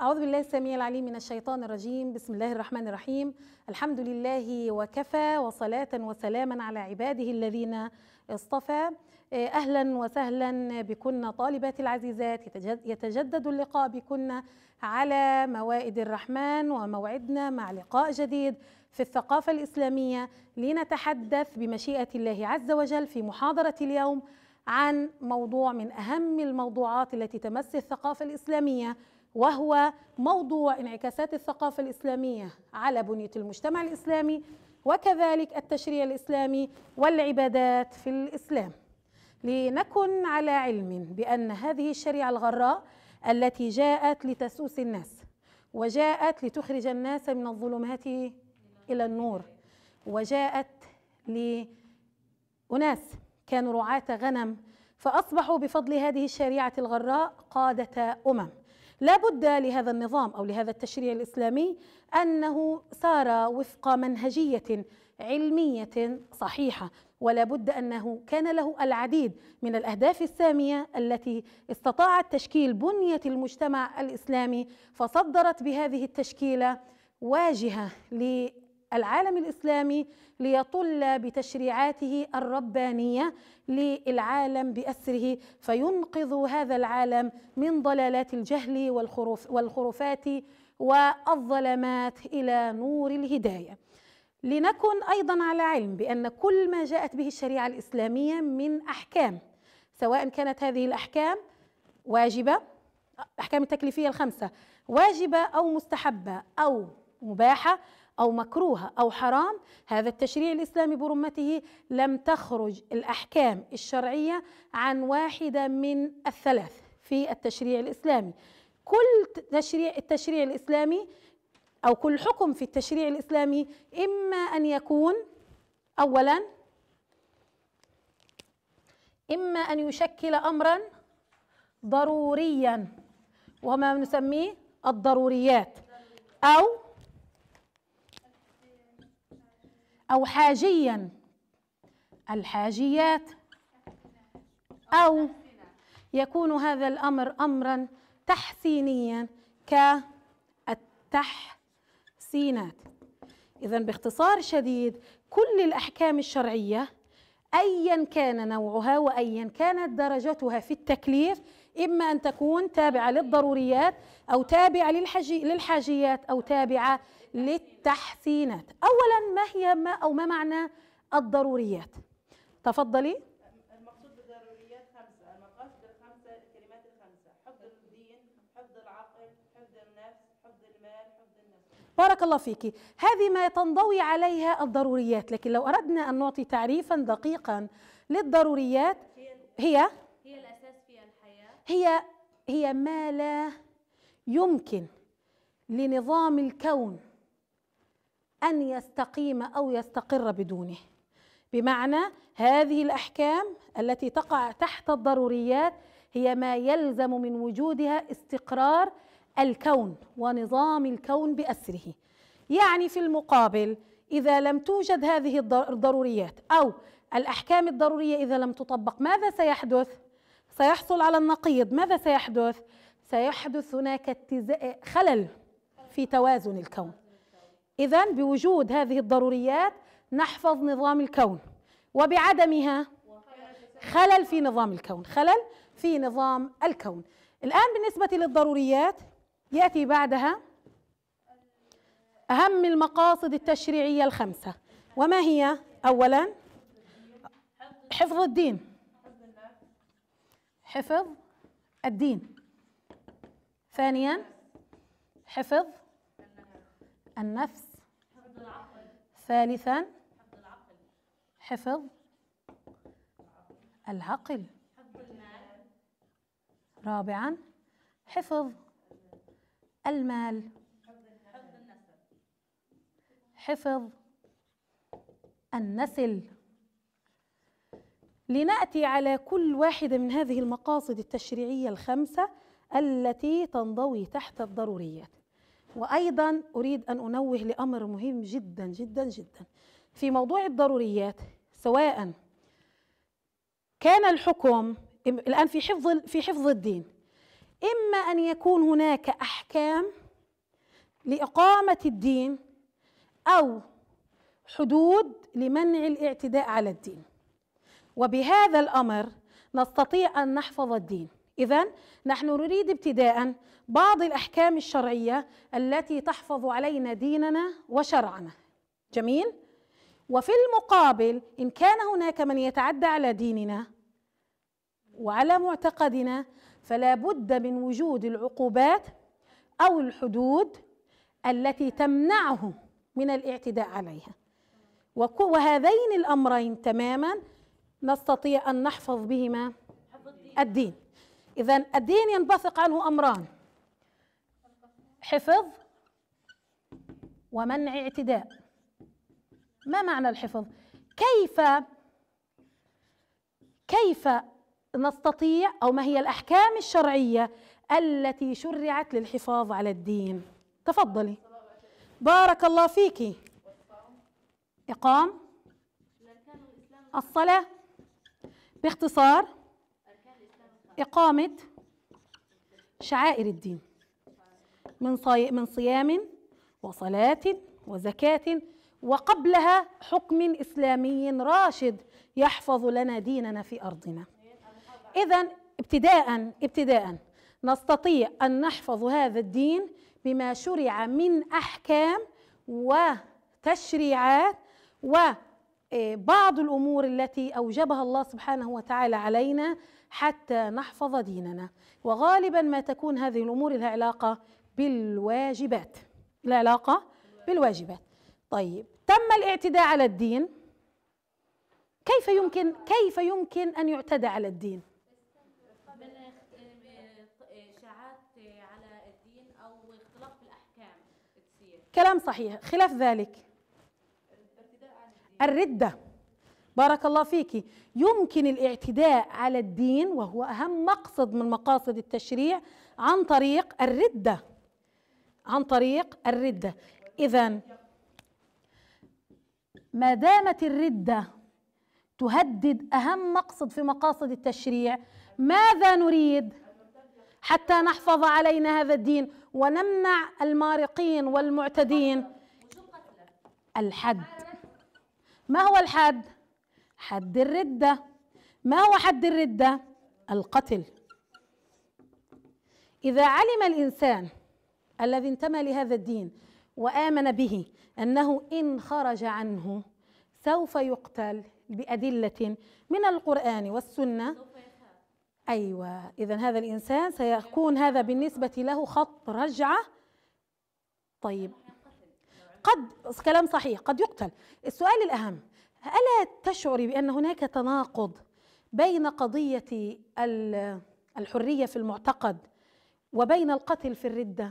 أعوذ بالله السميع العليم من الشيطان الرجيم بسم الله الرحمن الرحيم الحمد لله وكفى وصلاة وسلاما على عباده الذين اصطفى آه، أهلا وسهلا بكن طالبات العزيزات يتجدد اللقاء بكن على موائد الرحمن وموعدنا مع لقاء جديد في الثقافة الإسلامية لنتحدث بمشيئة الله عز وجل في محاضرة اليوم عن موضوع من أهم الموضوعات التي تمس الثقافة الإسلامية وهو موضوع انعكاسات الثقافة الإسلامية على بنية المجتمع الإسلامي وكذلك التشريع الإسلامي والعبادات في الإسلام لنكن على علم بأن هذه الشريعة الغراء التي جاءت لتسوس الناس وجاءت لتخرج الناس من الظلمات إلى النور وجاءت لأناس كانوا رعاة غنم فأصبحوا بفضل هذه الشريعة الغراء قادة أمم لا بد لهذا النظام أو لهذا التشريع الإسلامي أنه سار وفق منهجية علمية صحيحة ولا بد أنه كان له العديد من الأهداف السامية التي استطاعت تشكيل بنية المجتمع الإسلامي فصدرت بهذه التشكيلة واجهة العالم الاسلامي ليطل بتشريعاته الربانيه للعالم باسره فينقذ هذا العالم من ضلالات الجهل والخروف والخرفات والظلمات الى نور الهدايه. لنكن ايضا على علم بان كل ما جاءت به الشريعه الاسلاميه من احكام سواء كانت هذه الاحكام واجبه الاحكام التكليفيه الخمسه واجبه او مستحبه او مباحه أو مكروهة أو حرام هذا التشريع الإسلامي برمته لم تخرج الأحكام الشرعية عن واحدة من الثلاث في التشريع الإسلامي كل تشريع التشريع الإسلامي أو كل حكم في التشريع الإسلامي إما أن يكون أولا إما أن يشكل أمرا ضروريا وما نسميه الضروريات أو أو حاجيا الحاجيات أو يكون هذا الأمر أمرا تحسينيا كالتحسينات إذا باختصار شديد كل الأحكام الشرعية أيا كان نوعها وأيا كانت درجتها في التكليف إما أن تكون تابعة للضروريات أو تابعة للحاجيات أو تابعة للتحسينات اولا ما هي ما او ما معنى الضروريات تفضلي المقصود بالضروريات خمسه المقاصد الخمسه الكلمات الخمسه حفظ الدين حفظ العقل حفظ النفس حفظ المال حفظ النفس بارك الله فيكي هذه ما تنضوي عليها الضروريات لكن لو اردنا ان نعطي تعريفا دقيقا للضروريات هي هي الاساس في الحياه هي هي ما لا يمكن لنظام الكون أن يستقيم أو يستقر بدونه بمعنى هذه الأحكام التي تقع تحت الضروريات هي ما يلزم من وجودها استقرار الكون ونظام الكون بأسره يعني في المقابل إذا لم توجد هذه الضروريات أو الأحكام الضرورية إذا لم تطبق ماذا سيحدث؟ سيحصل على النقيض ماذا سيحدث؟ سيحدث هناك خلل في توازن الكون إذا بوجود هذه الضروريات نحفظ نظام الكون وبعدمها خلل في نظام الكون خلل في نظام الكون الآن بالنسبة للضروريات يأتي بعدها أهم المقاصد التشريعية الخمسة وما هي أولا حفظ الدين حفظ الدين ثانيا حفظ النفس ثالثا حفظ العقل رابعا حفظ المال حفظ النسل لناتي على كل واحده من هذه المقاصد التشريعيه الخمسه التي تنضوي تحت الضروريات وايضا اريد ان انوه لامر مهم جدا جدا جدا في موضوع الضروريات سواء كان الحكم الان في حفظ في حفظ الدين اما ان يكون هناك احكام لاقامه الدين او حدود لمنع الاعتداء على الدين وبهذا الامر نستطيع ان نحفظ الدين اذا نحن نريد ابتداء بعض الأحكام الشرعية التي تحفظ علينا ديننا وشرعنا جميل؟ وفي المقابل إن كان هناك من يتعدى على ديننا وعلى معتقدنا فلا بد من وجود العقوبات أو الحدود التي تمنعه من الاعتداء عليها وهذين الأمرين تماما نستطيع أن نحفظ بهما الدين إذا الدين ينبثق عنه أمران حفظ ومنع اعتداء ما معنى الحفظ كيف كيف نستطيع او ما هي الاحكام الشرعيه التي شرعت للحفاظ على الدين تفضلي بارك الله فيك اقام الصلاه باختصار اقامه شعائر الدين من من صيام وصلاة وزكاة وقبلها حكم إسلامي راشد يحفظ لنا ديننا في أرضنا إذا ابتداء ابتداء نستطيع أن نحفظ هذا الدين بما شرع من أحكام وتشريعات وبعض آه، الأمور التي أوجبها الله سبحانه وتعالى علينا حتى نحفظ ديننا وغالبا ما تكون هذه الأمور لها علاقة بالواجبات العلاقة بالواجبات طيب تم الاعتداء على الدين كيف يمكن كيف يمكن أن يعتدى على الدين كلام صحيح خلاف ذلك الردة بارك الله فيك يمكن الاعتداء على الدين وهو أهم مقصد من مقاصد التشريع عن طريق الردة عن طريق الردة إذا ما دامت الردة تهدد أهم مقصد في مقاصد التشريع ماذا نريد حتى نحفظ علينا هذا الدين ونمنع المارقين والمعتدين الحد ما هو الحد حد الردة ما هو حد الردة القتل إذا علم الإنسان الذي انتمى لهذا الدين وامن به انه ان خرج عنه سوف يقتل بادله من القران والسنه ايوه اذا هذا الانسان سيكون هذا بالنسبه له خط رجعه طيب قد كلام صحيح قد يقتل السؤال الاهم الا تشعري بان هناك تناقض بين قضيه الحريه في المعتقد وبين القتل في الرده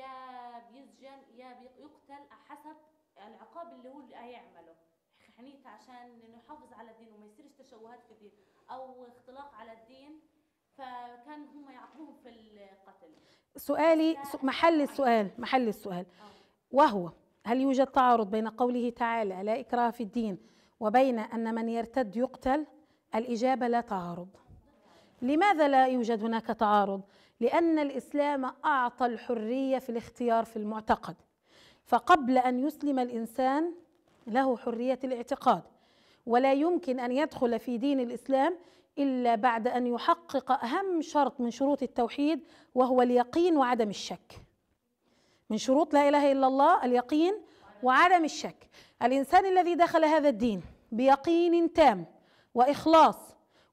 يا بيسجن يا بيقتل حسب العقاب اللي هو اللي هيعمله حنيت عشان نحافظ على الدين وما يصيرش تشوهات في الدين او اختلاق على الدين فكان هم يعاقبوهم في القتل سؤالي محل آه. السؤال محل السؤال آه. وهو هل يوجد تعارض بين قوله تعالى لا إكراه في الدين وبين أن من يرتد يقتل الإجابة لا تعارض لماذا لا يوجد هناك تعارض لأن الإسلام أعطى الحرية في الاختيار في المعتقد فقبل أن يسلم الإنسان له حرية الاعتقاد ولا يمكن أن يدخل في دين الإسلام إلا بعد أن يحقق أهم شرط من شروط التوحيد وهو اليقين وعدم الشك من شروط لا إله إلا الله اليقين وعدم الشك الإنسان الذي دخل هذا الدين بيقين تام وإخلاص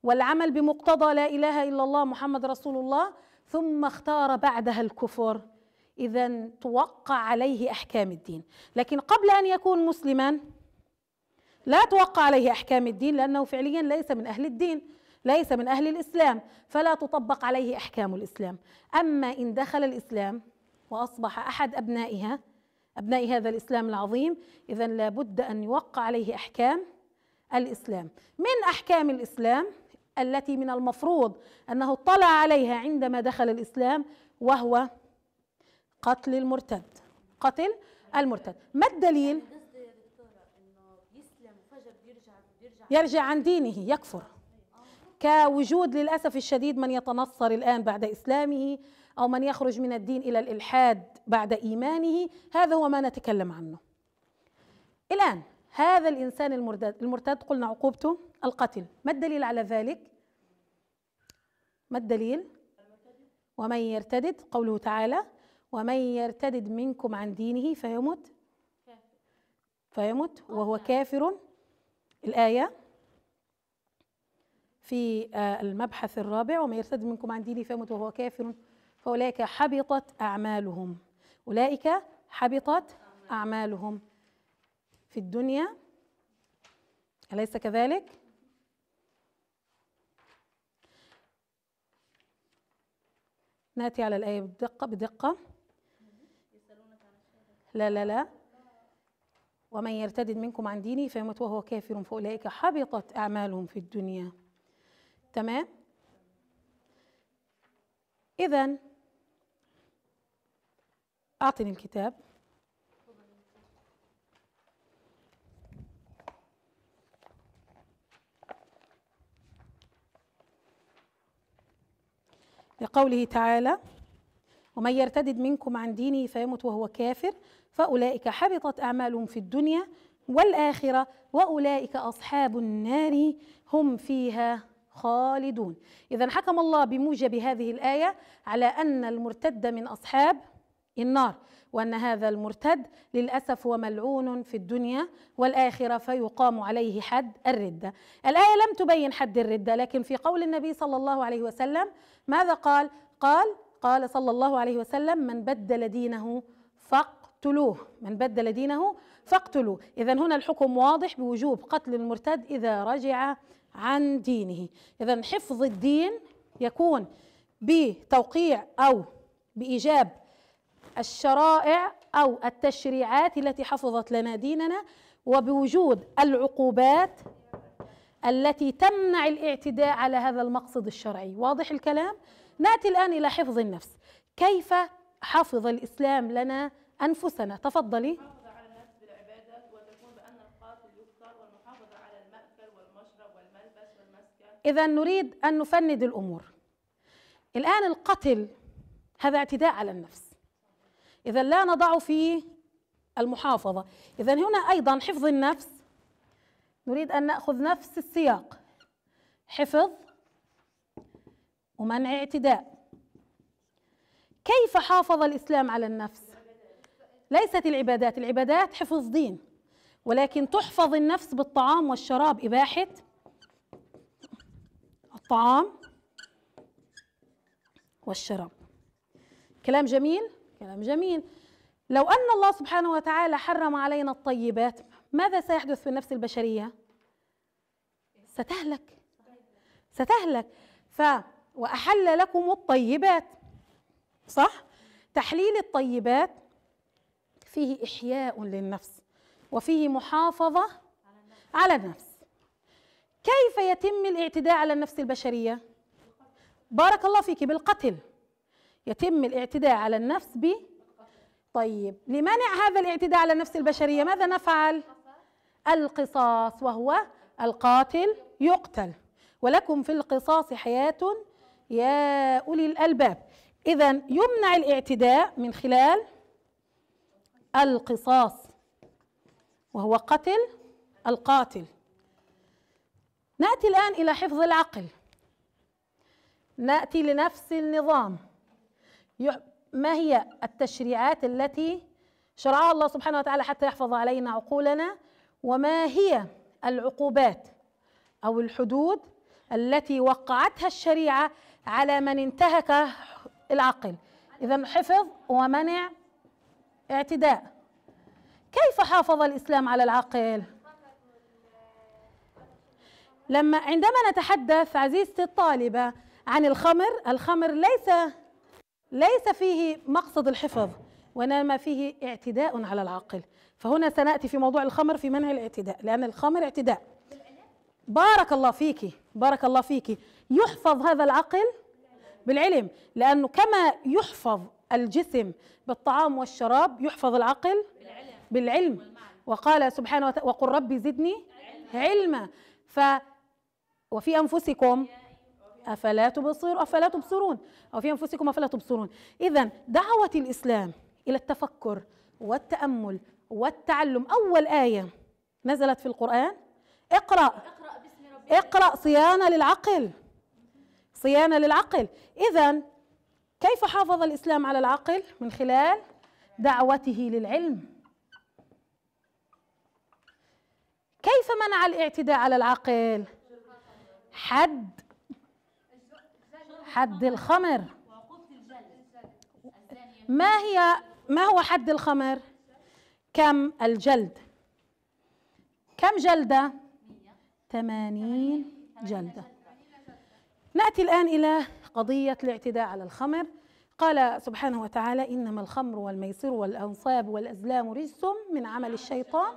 والعمل بمقتضى لا إله إلا الله محمد رسول الله ثم اختار بعدها الكفر اذا توقع عليه احكام الدين لكن قبل ان يكون مسلما لا توقع عليه احكام الدين لانه فعليا ليس من اهل الدين ليس من اهل الاسلام فلا تطبق عليه احكام الاسلام اما ان دخل الاسلام واصبح احد ابنائها ابناء هذا الاسلام العظيم اذا لابد ان يوقع عليه احكام الاسلام من احكام الاسلام التي من المفروض انه اطلع عليها عندما دخل الاسلام وهو قتل المرتد قتل المرتد ما الدليل يرجع عن دينه يكفر كوجود للاسف الشديد من يتنصر الان بعد اسلامه او من يخرج من الدين الى الالحاد بعد ايمانه هذا هو ما نتكلم عنه الان هذا الإنسان المرتد المرتد قلنا عقوبته القتل ما الدليل على ذلك ما الدليل ومن يرتدد قوله تعالى ومن يرتدد منكم عن دينه فيمت فيمت وهو آه. كافر الآية في آه، المبحث الرابع ومن يرتد منكم عن دينه فيمت وهو كافر فأولئك حبطت أعمالهم أولئك حبطت أعمالهم في الدنيا أليس كذلك؟ ناتي على الآية بدقة بدقة لا لا لا ومن يرتد منكم عن دينه فيمت وهو كافر فأولئك حبطت أعمالهم في الدنيا تمام إذا أعطني الكتاب لقوله تعالى ومن يرتدد منكم عن دينه فيمت وهو كافر فاولئك حبطت اعمالهم في الدنيا والاخره واولئك اصحاب النار هم فيها خالدون اذا حكم الله بموجب هذه الايه على ان المرتد من اصحاب النار وان هذا المرتد للاسف هو ملعون في الدنيا والاخره فيقام عليه حد الرده. الايه لم تبين حد الرده لكن في قول النبي صلى الله عليه وسلم ماذا قال؟ قال قال صلى الله عليه وسلم من بدل دينه فاقتلوه، من بدل دينه فاقتلوه، اذا هنا الحكم واضح بوجوب قتل المرتد اذا رجع عن دينه، اذا حفظ الدين يكون بتوقيع او بايجاب الشرائع او التشريعات التي حفظت لنا ديننا وبوجود العقوبات التي تمنع الاعتداء على هذا المقصد الشرعي واضح الكلام ناتي الان الى حفظ النفس كيف حفظ الاسلام لنا انفسنا تفضلي إذا نريد أن نفند الأمور الآن القتل هذا اعتداء على النفس إذا لا نضع في المحافظة إذا هنا أيضا حفظ النفس نريد أن نأخذ نفس السياق حفظ ومنع اعتداء كيف حافظ الإسلام على النفس؟ ليست العبادات العبادات حفظ دين ولكن تحفظ النفس بالطعام والشراب إباحة الطعام والشراب كلام جميل كلام جميل لو أن الله سبحانه وتعالى حرم علينا الطيبات ماذا سيحدث في النفس البشرية؟ ستهلك ستهلك ف وأحل لكم الطيبات صح؟ تحليل الطيبات فيه إحياء للنفس وفيه محافظة على النفس كيف يتم الاعتداء على النفس البشرية؟ بارك الله فيك بالقتل يتم الاعتداء على النفس ب طيب لمنع هذا الاعتداء على النفس البشرية ماذا نفعل القصاص وهو القاتل يقتل ولكم في القصاص حياة يا أولي الألباب إذا يمنع الاعتداء من خلال القصاص وهو قتل القاتل نأتي الآن إلى حفظ العقل نأتي لنفس النظام ما هي التشريعات التي شرعها الله سبحانه وتعالى حتى يحفظ علينا عقولنا وما هي العقوبات او الحدود التي وقعتها الشريعه على من انتهك العقل اذا حفظ ومنع اعتداء كيف حافظ الاسلام على العقل لما عندما نتحدث عزيزتي الطالبه عن الخمر الخمر ليس ليس فيه مقصد الحفظ وانما فيه اعتداء على العقل فهنا سناتي في موضوع الخمر في منع الاعتداء لان الخمر اعتداء بارك الله فيك بارك الله فيك يحفظ هذا العقل بالعلم لانه كما يحفظ الجسم بالطعام والشراب يحفظ العقل بالعلم وقال سبحانه وتعالى وقل ربي زدني علما ف وفي انفسكم أفلا تبصر أفلا تبصرون أو في أنفسكم أفلا تبصرون إذا دعوة الإسلام إلى التفكر والتأمل والتعلم أول آية نزلت في القرآن اقرأ اقرأ صيانة للعقل صيانة للعقل إذا كيف حافظ الإسلام على العقل من خلال دعوته للعلم كيف منع الاعتداء على العقل حد حد الخمر ما هي ما هو حد الخمر كم الجلد كم جلدة ثمانين جلدة نأتي الآن إلى قضية الاعتداء على الخمر قال سبحانه وتعالى إنما الخمر والميسر والأنصاب والأزلام رجس من عمل الشيطان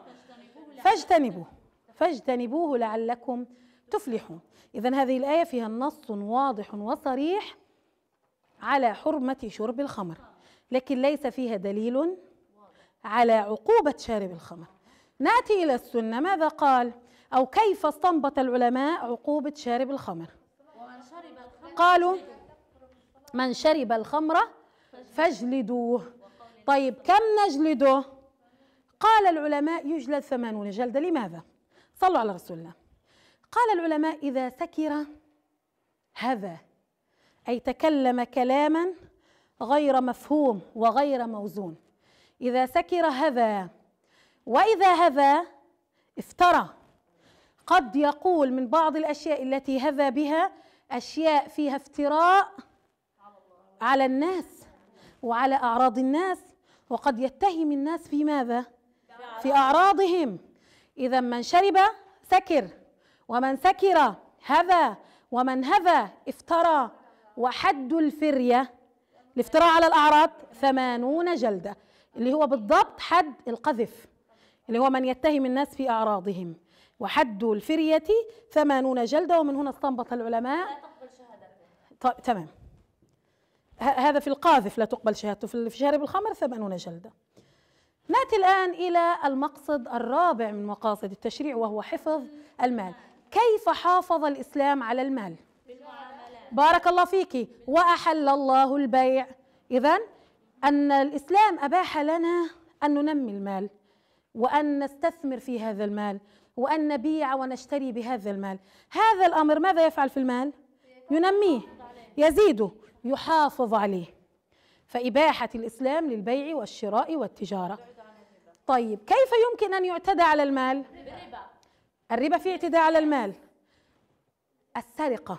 فاجتنبوه فاجتنبوه لعلكم تفلحون إذا هذه الآية فيها نص واضح وصريح على حرمة شرب الخمر لكن ليس فيها دليل على عقوبة شارب الخمر نأتي إلى السنة ماذا قال أو كيف استنبط العلماء عقوبة شارب الخمر قالوا من شرب الخمر فاجلدوه طيب كم نجلده قال العلماء يجلد ثمانون جلدة لماذا صلوا على رسول الله قال العلماء إذا سكر هذا أي تكلم كلاما غير مفهوم وغير موزون إذا سكر هذا وإذا هذا افترى قد يقول من بعض الأشياء التي هذا بها أشياء فيها افتراء على الناس وعلى أعراض الناس وقد يتهم الناس في ماذا؟ في أعراضهم إذا من شرب سكر ومن سكر هذا ومن هذا افترى وحد الفرية الافتراء على الأعراض ثمانون جلدة اللي هو بالضبط حد القذف اللي هو من يتهم الناس في أعراضهم وحد الفرية ثمانون جلدة ومن هنا استنبط العلماء لا تقبل طيب تمام هذا في القاذف لا تقبل شهادته في شارب الخمر ثمانون جلدة نأتي الآن إلى المقصد الرابع من مقاصد التشريع وهو حفظ المال كيف حافظ الإسلام على المال بارك الله فيك وأحل الله البيع إذا أن الإسلام أباح لنا أن ننمي المال وأن نستثمر في هذا المال وأن نبيع ونشتري بهذا المال هذا الأمر ماذا يفعل في المال؟ ينميه يزيده يحافظ عليه فإباحة الإسلام للبيع والشراء والتجارة طيب كيف يمكن أن يعتدى على المال؟ الربا فيه اعتداء على المال السرقة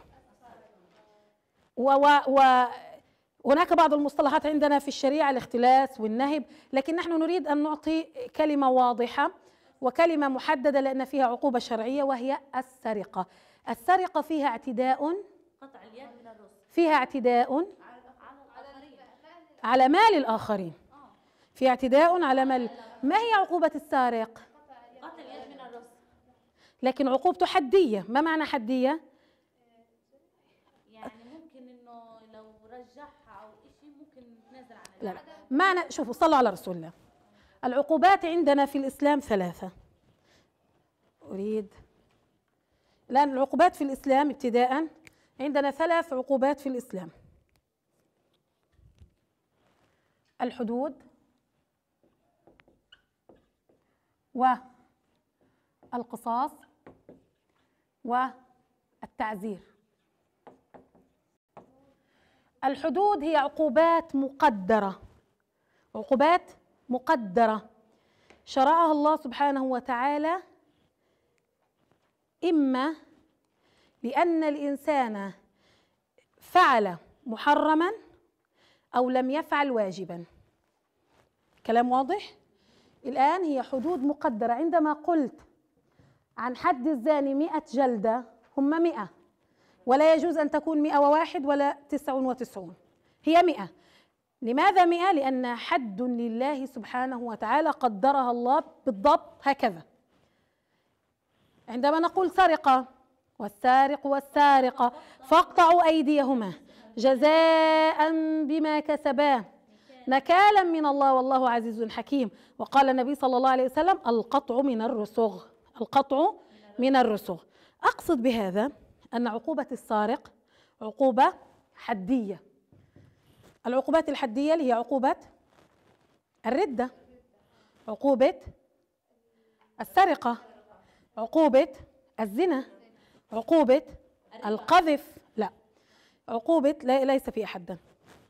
و, و, و هناك بعض المصطلحات عندنا في الشريعة الاختلاس والنهب لكن نحن نريد أن نعطي كلمة واضحة وكلمة محددة لأن فيها عقوبة شرعية وهي السرقة السرقة فيها اعتداء قطع اليد من الرزق فيها اعتداء على مال الآخرين في اعتداء على مال ما هي عقوبة السارق؟ لكن عقوبته حديه ما معنى حديه يعني ممكن انه لو رجعها او شيء ممكن تنزل عنها لا لا معنى شوفوا صلوا على رسول الله العقوبات عندنا في الاسلام ثلاثه اريد لان العقوبات في الاسلام ابتداء عندنا ثلاث عقوبات في الاسلام الحدود والقصاص والتعزير الحدود هي عقوبات مقدرة عقوبات مقدرة شرعها الله سبحانه وتعالى إما لأن الإنسان فعل محرما أو لم يفعل واجبا كلام واضح الآن هي حدود مقدرة عندما قلت عن حد الزاني مئة جلدة هم مئة ولا يجوز أن تكون مئة وواحد ولا تسع وتسعون هي مئة لماذا مئة؟ لأن حد لله سبحانه وتعالى قدرها الله بالضبط هكذا عندما نقول سرقة والسارق والسارقة فاقطعوا أيديهما جزاء بما كسبا نكالا من الله والله عزيز حكيم وقال النبي صلى الله عليه وسلم القطع من الرسغ القطع من الرسغ أقصد بهذا أن عقوبة السارق عقوبة حدية العقوبات الحدية اللي هي عقوبة الردة عقوبة السرقة عقوبة الزنا عقوبة القذف لا عقوبة لا ليس في حدا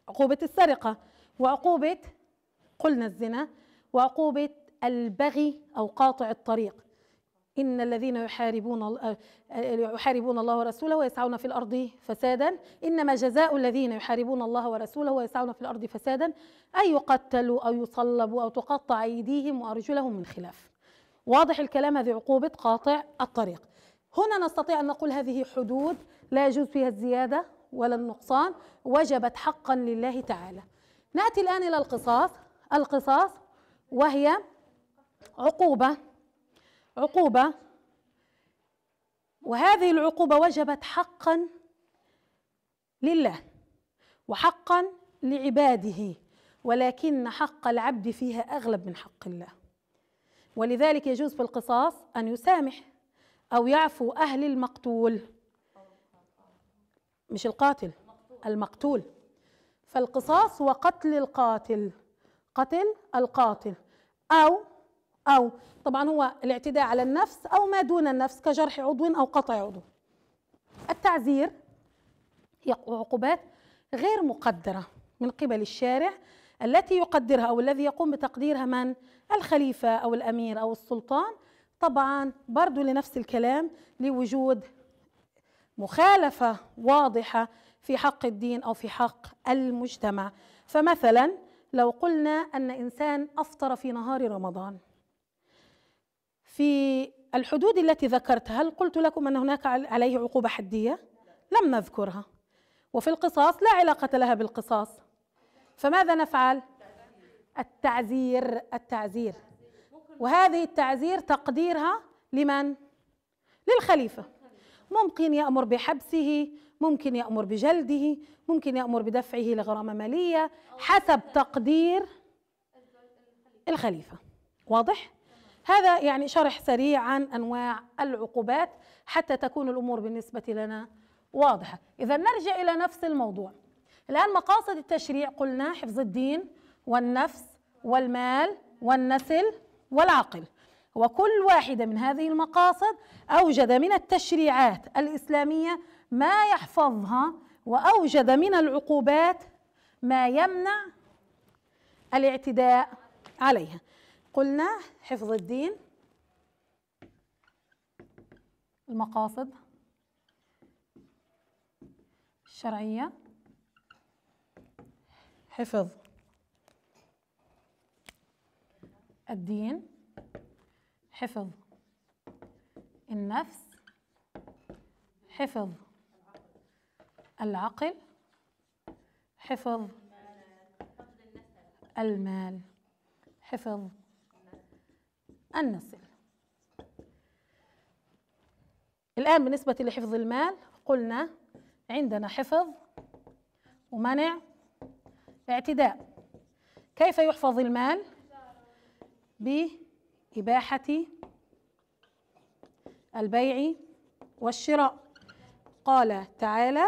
عقوبة السرقة وعقوبة قلنا الزنا وعقوبة البغي أو قاطع الطريق إن الذين يحاربون آه، آه، يحاربون الله ورسوله ويسعون في الأرض فسادا إنما جزاء الذين يحاربون الله ورسوله ويسعون في الأرض فسادا أن يقتلوا أو يصلبوا أو تقطع أيديهم وأرجلهم من خلاف واضح الكلام هذه عقوبة قاطع الطريق هنا نستطيع أن نقول هذه حدود لا يجوز فيها الزيادة ولا النقصان وجبت حقا لله تعالى نأتي الآن إلى القصاص القصاص وهي عقوبة عقوبة وهذه العقوبة وجبت حقا لله وحقا لعباده ولكن حق العبد فيها أغلب من حق الله ولذلك يجوز في القصاص أن يسامح أو يعفو أهل المقتول مش القاتل المقتول فالقصاص وقتل القاتل قتل القاتل أو أو طبعا هو الاعتداء على النفس أو ما دون النفس كجرح عضو أو قطع عضو التعزير هي عقوبات غير مقدرة من قبل الشارع التي يقدرها أو الذي يقوم بتقديرها من الخليفة أو الأمير أو السلطان طبعا برضو لنفس الكلام لوجود مخالفة واضحة في حق الدين أو في حق المجتمع فمثلا لو قلنا أن إنسان أفطر في نهار رمضان في الحدود التي ذكرت هل قلت لكم أن هناك عليه عقوبة حدية؟ لم نذكرها وفي القصاص لا علاقة لها بالقصاص فماذا نفعل؟ التعزير التعزير وهذه التعزير تقديرها لمن؟ للخليفة ممكن يأمر بحبسه ممكن يأمر بجلده ممكن يأمر بدفعه لغرامة مالية حسب تقدير الخليفة واضح؟ هذا يعني شرح سريع عن انواع العقوبات حتى تكون الامور بالنسبه لنا واضحه اذا نرجع الى نفس الموضوع الان مقاصد التشريع قلنا حفظ الدين والنفس والمال والنسل والعقل وكل واحده من هذه المقاصد اوجد من التشريعات الاسلاميه ما يحفظها واوجد من العقوبات ما يمنع الاعتداء عليها قلنا حفظ الدين المقاصد الشرعية حفظ الدين حفظ النفس حفظ العقل حفظ المال حفظ أن نصل الآن بالنسبة لحفظ المال قلنا عندنا حفظ ومنع اعتداء كيف يحفظ المال بإباحة البيع والشراء قال تعالى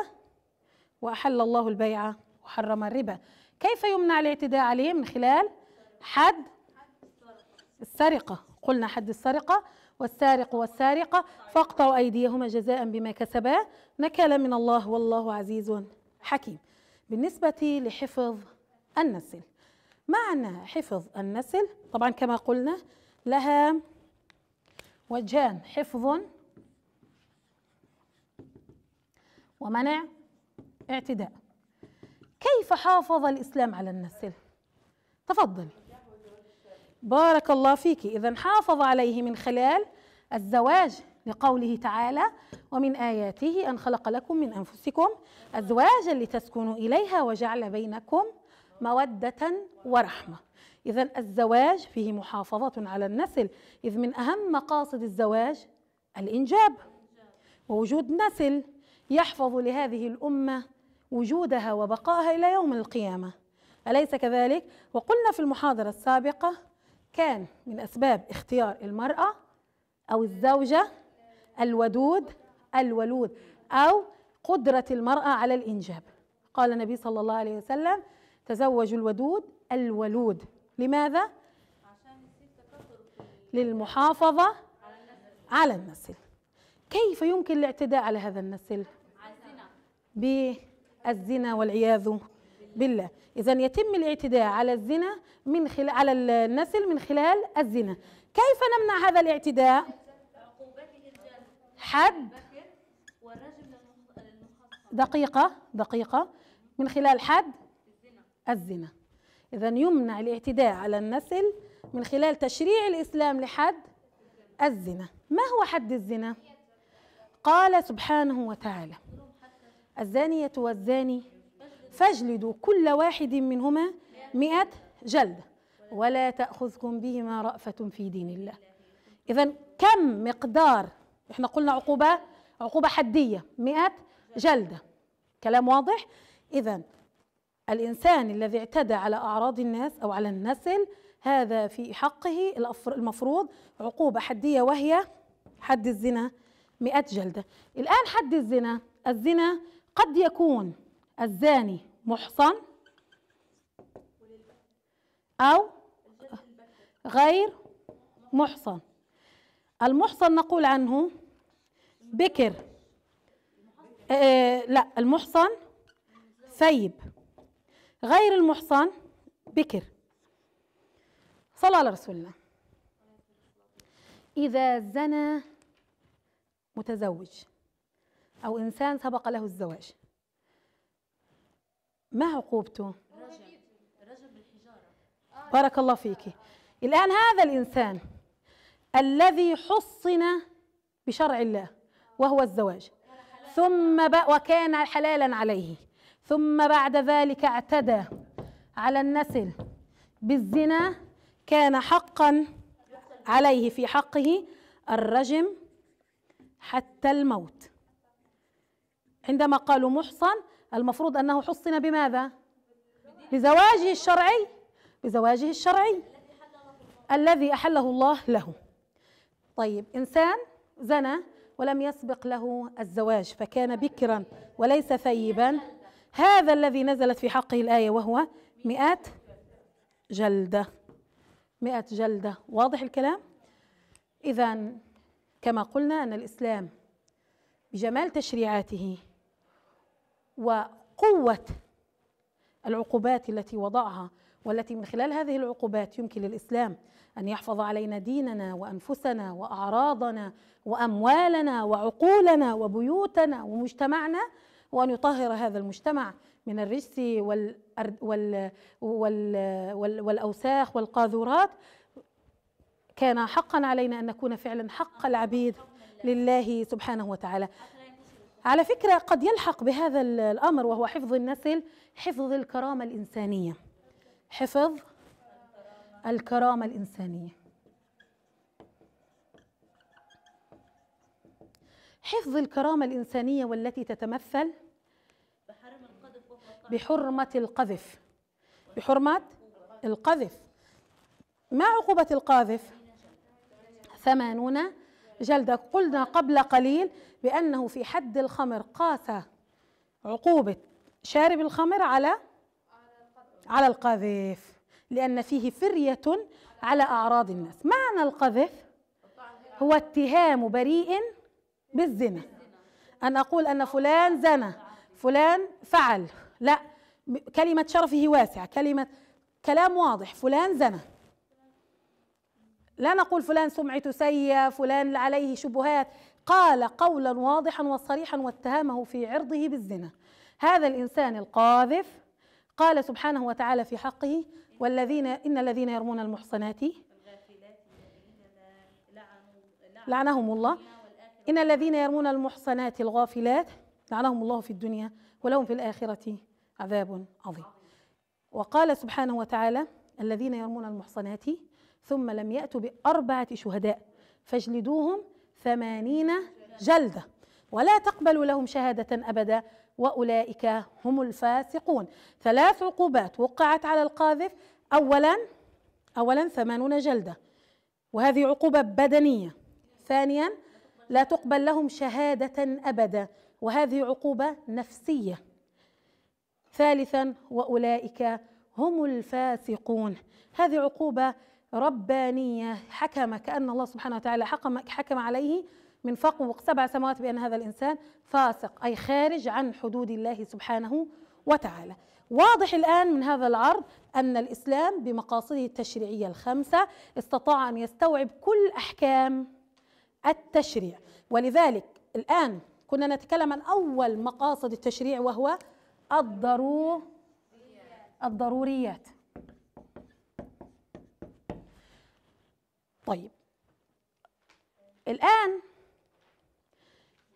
وأحل الله البيع وحرم الربا كيف يمنع الاعتداء عليه من خلال حد السرقة قلنا حد السرقة والسارق والسارقة فاقطعوا أيديهما جزاء بما كسبا نكالا من الله والله عزيز حكيم بالنسبة لحفظ النسل معنى حفظ النسل طبعا كما قلنا لها وجهان حفظ ومنع اعتداء كيف حافظ الإسلام على النسل تفضل بارك الله فيك إذا حافظ عليه من خلال الزواج لقوله تعالى ومن آياته أن خلق لكم من أنفسكم أزواجا لتسكنوا إليها وجعل بينكم مودة ورحمة إذا الزواج فيه محافظة على النسل إذ من أهم مقاصد الزواج الإنجاب ووجود نسل يحفظ لهذه الأمة وجودها وبقائها إلى يوم القيامة أليس كذلك؟ وقلنا في المحاضرة السابقة كان من أسباب اختيار المرأة أو الزوجة الودود الولود أو قدرة المرأة على الإنجاب قال النبي صلى الله عليه وسلم تزوجوا الودود الولود لماذا؟ للمحافظة على النسل كيف يمكن الاعتداء على هذا النسل؟ بالزنا والعياذ بالله إذا يتم الاعتداء على الزنا من خلال على النسل من خلال الزنا كيف نمنع هذا الاعتداء حد دقيقة دقيقة من خلال حد الزنا إذا يمنع الاعتداء على النسل من خلال تشريع الإسلام لحد الزنا ما هو حد الزنا؟ قال سبحانه وتعالى الزانية والزاني فاجلدوا كل واحد منهما مئة جلدة ولا تأخذكم بهما رأفة في دين الله إذا كم مقدار إحنا قلنا عقوبة عقوبة حدية مئة جلدة كلام واضح إذا الإنسان الذي اعتدى على أعراض الناس أو على النسل هذا في حقه المفروض عقوبة حدية وهي حد الزنا مئة جلدة الآن حد الزنا الزنا قد يكون الزاني محصن أو غير محصن المحصن نقول عنه بكر آه, آه، لا المحصن ثيب غير المحصن بكر صلى على رسول الله إذا زنى متزوج أو إنسان سبق له الزواج ما عقوبته بارك الله فيك الآن هذا الإنسان الذي حصن بشرع الله وهو الزواج ثم وكان حلالا عليه ثم بعد ذلك اعتدى على النسل بالزنا كان حقا عليه في حقه الرجم حتى الموت عندما قالوا محصن المفروض أنه حصن بماذا؟ بزواجه الشرعي بزواجه الشرعي الذي أحله الله له طيب إنسان زنى ولم يسبق له الزواج فكان بكرا وليس ثيبا هذا الذي نزلت في حقه الآية وهو مئات جلدة مئة جلدة واضح الكلام؟ إذا كما قلنا أن الإسلام بجمال تشريعاته وقوه العقوبات التي وضعها والتي من خلال هذه العقوبات يمكن للاسلام ان يحفظ علينا ديننا وانفسنا واعراضنا واموالنا وعقولنا وبيوتنا ومجتمعنا وان يطهر هذا المجتمع من الرجس وال وال والاوساخ والقاذورات كان حقا علينا ان نكون فعلا حق العبيد لله سبحانه وتعالى على فكرة قد يلحق بهذا الأمر وهو حفظ النسل حفظ الكرامة الإنسانية حفظ الكرامة الإنسانية حفظ الكرامة الإنسانية والتي تتمثل بحرمة القذف بحرمة القذف ما عقوبة القاذف ثمانون جلدة قلنا قبل قليل بأنه في حد الخمر قاس عقوبة شارب الخمر على على القذف لأن فيه فرية على أعراض الناس معنى القذف هو اتهام بريء بالزنا أن أقول أن فلان زنى فلان فعل لا كلمة شرفه واسعة كلمة كلام واضح فلان زنى لا نقول فلان سمعته سيئة فلان عليه شبهات قال قولا واضحا وصريحا واتهمه في عرضه بالزنا هذا الإنسان القاذف قال سبحانه وتعالى في حقه والذين إن الذين يرمون المحصنات لعنهم الله إن الذين يرمون المحصنات الغافلات لعنهم الله في الدنيا ولهم في الآخرة عذاب عظيم وقال سبحانه وتعالى الذين يرمون المحصنات ثم لم يأتوا بأربعة شهداء فاجلدوهم ثمانين جلدة ولا تقبل لهم شهادة أبدا وأولئك هم الفاسقون ثلاث عقوبات وقعت على القاذف أولا أولا ثمانون جلدة وهذه عقوبة بدنية ثانيا لا تقبل لهم شهادة أبدا وهذه عقوبة نفسية ثالثا وأولئك هم الفاسقون هذه عقوبة ربانية حكم كأن الله سبحانه وتعالى حكم, حكم عليه من فوق سبع سماوات بأن هذا الإنسان فاسق أي خارج عن حدود الله سبحانه وتعالى واضح الآن من هذا العرض أن الإسلام بمقاصده التشريعية الخمسة استطاع أن يستوعب كل أحكام التشريع ولذلك الآن كنا نتكلم عن أول مقاصد التشريع وهو الضروريات طيب الآن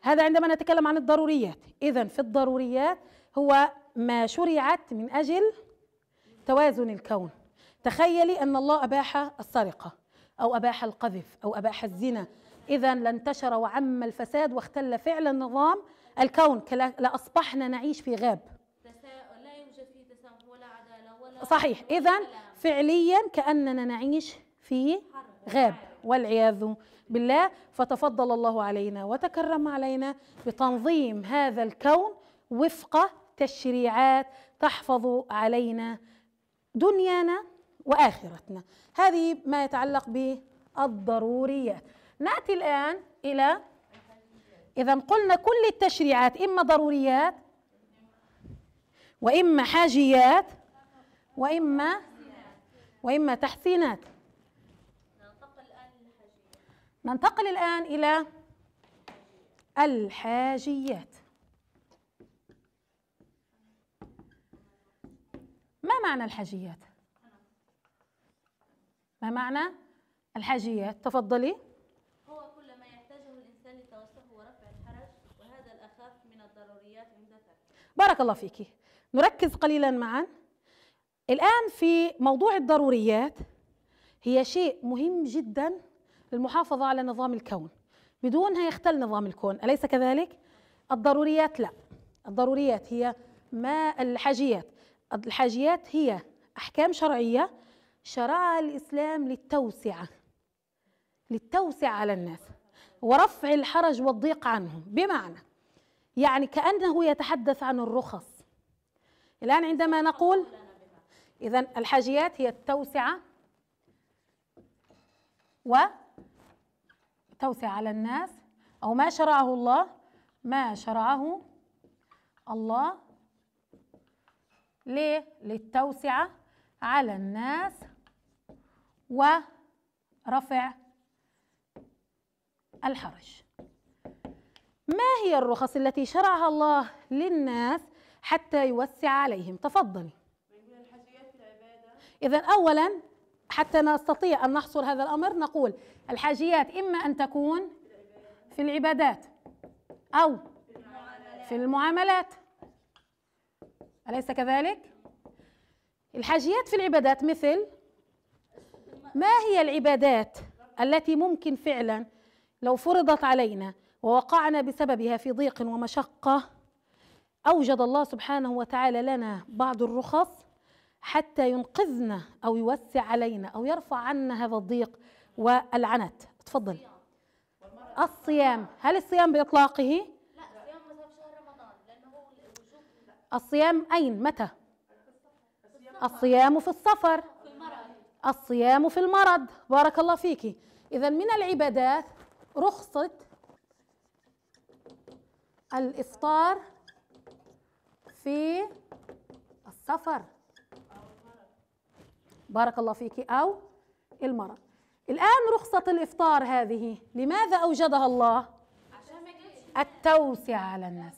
هذا عندما نتكلم عن الضروريات إذا في الضروريات هو ما شرعت من أجل توازن الكون تخيلي أن الله أباح السرقة أو أباح القذف أو أباح الزنا إذا لانتشر وعم الفساد واختل فعلا نظام الكون لأصبحنا نعيش في غاب لا يوجد فيه تساهل ولا عدالة ولا صحيح إذا فعليا كأننا نعيش في غاب والعياذ بالله فتفضل الله علينا وتكرم علينا بتنظيم هذا الكون وفق تشريعات تحفظ علينا دنيانا واخرتنا هذه ما يتعلق بالضروريات ناتي الان الى اذا قلنا كل التشريعات اما ضروريات واما حاجيات واما واما تحسينات ننتقل الآن إلى الحاجيات ما معنى الحاجيات؟ ما معنى الحاجيات؟ تفضلي هو كل ما يحتاجه الإنسان لتوسعه ورفع الحرج وهذا الأخف من الضروريات عند الفرد بارك الله فيك نركز قليلا معا الآن في موضوع الضروريات هي شيء مهم جدا للمحافظة على نظام الكون بدونها يختل نظام الكون أليس كذلك؟ الضروريات لا الضروريات هي ما الحاجيات الحاجيات هي أحكام شرعية شرعها الإسلام للتوسعة للتوسعة على الناس ورفع الحرج والضيق عنهم بمعنى يعني كأنه يتحدث عن الرخص الآن عندما نقول إذا الحاجيات هي التوسعة و توسع على الناس أو ما شرعه الله ما شرعه الله ليه؟ للتوسعة على الناس ورفع الحرج ما هي الرخص التي شرعها الله للناس حتى يوسع عليهم تفضلي إذا أولا حتى نستطيع أن نحصر هذا الأمر نقول الحاجيات إما أن تكون في العبادات أو في المعاملات أليس كذلك؟ الحاجيات في العبادات مثل ما هي العبادات التي ممكن فعلا لو فرضت علينا ووقعنا بسببها في ضيق ومشقة أوجد الله سبحانه وتعالى لنا بعض الرخص حتى ينقذنا أو يوسع علينا أو يرفع عنا هذا الضيق والعنت تفضلي الصيام هل الصيام بإطلاقه؟ لا مثلا شهر رمضان لأنه الصيام أين؟ متى؟ الصيام في السفر الصيام في المرض بارك الله فيك إذا من العبادات رخصة الإفطار في السفر بارك الله فيك أو المرض الآن رخصة الإفطار هذه لماذا أوجدها الله؟ التوسعة على الناس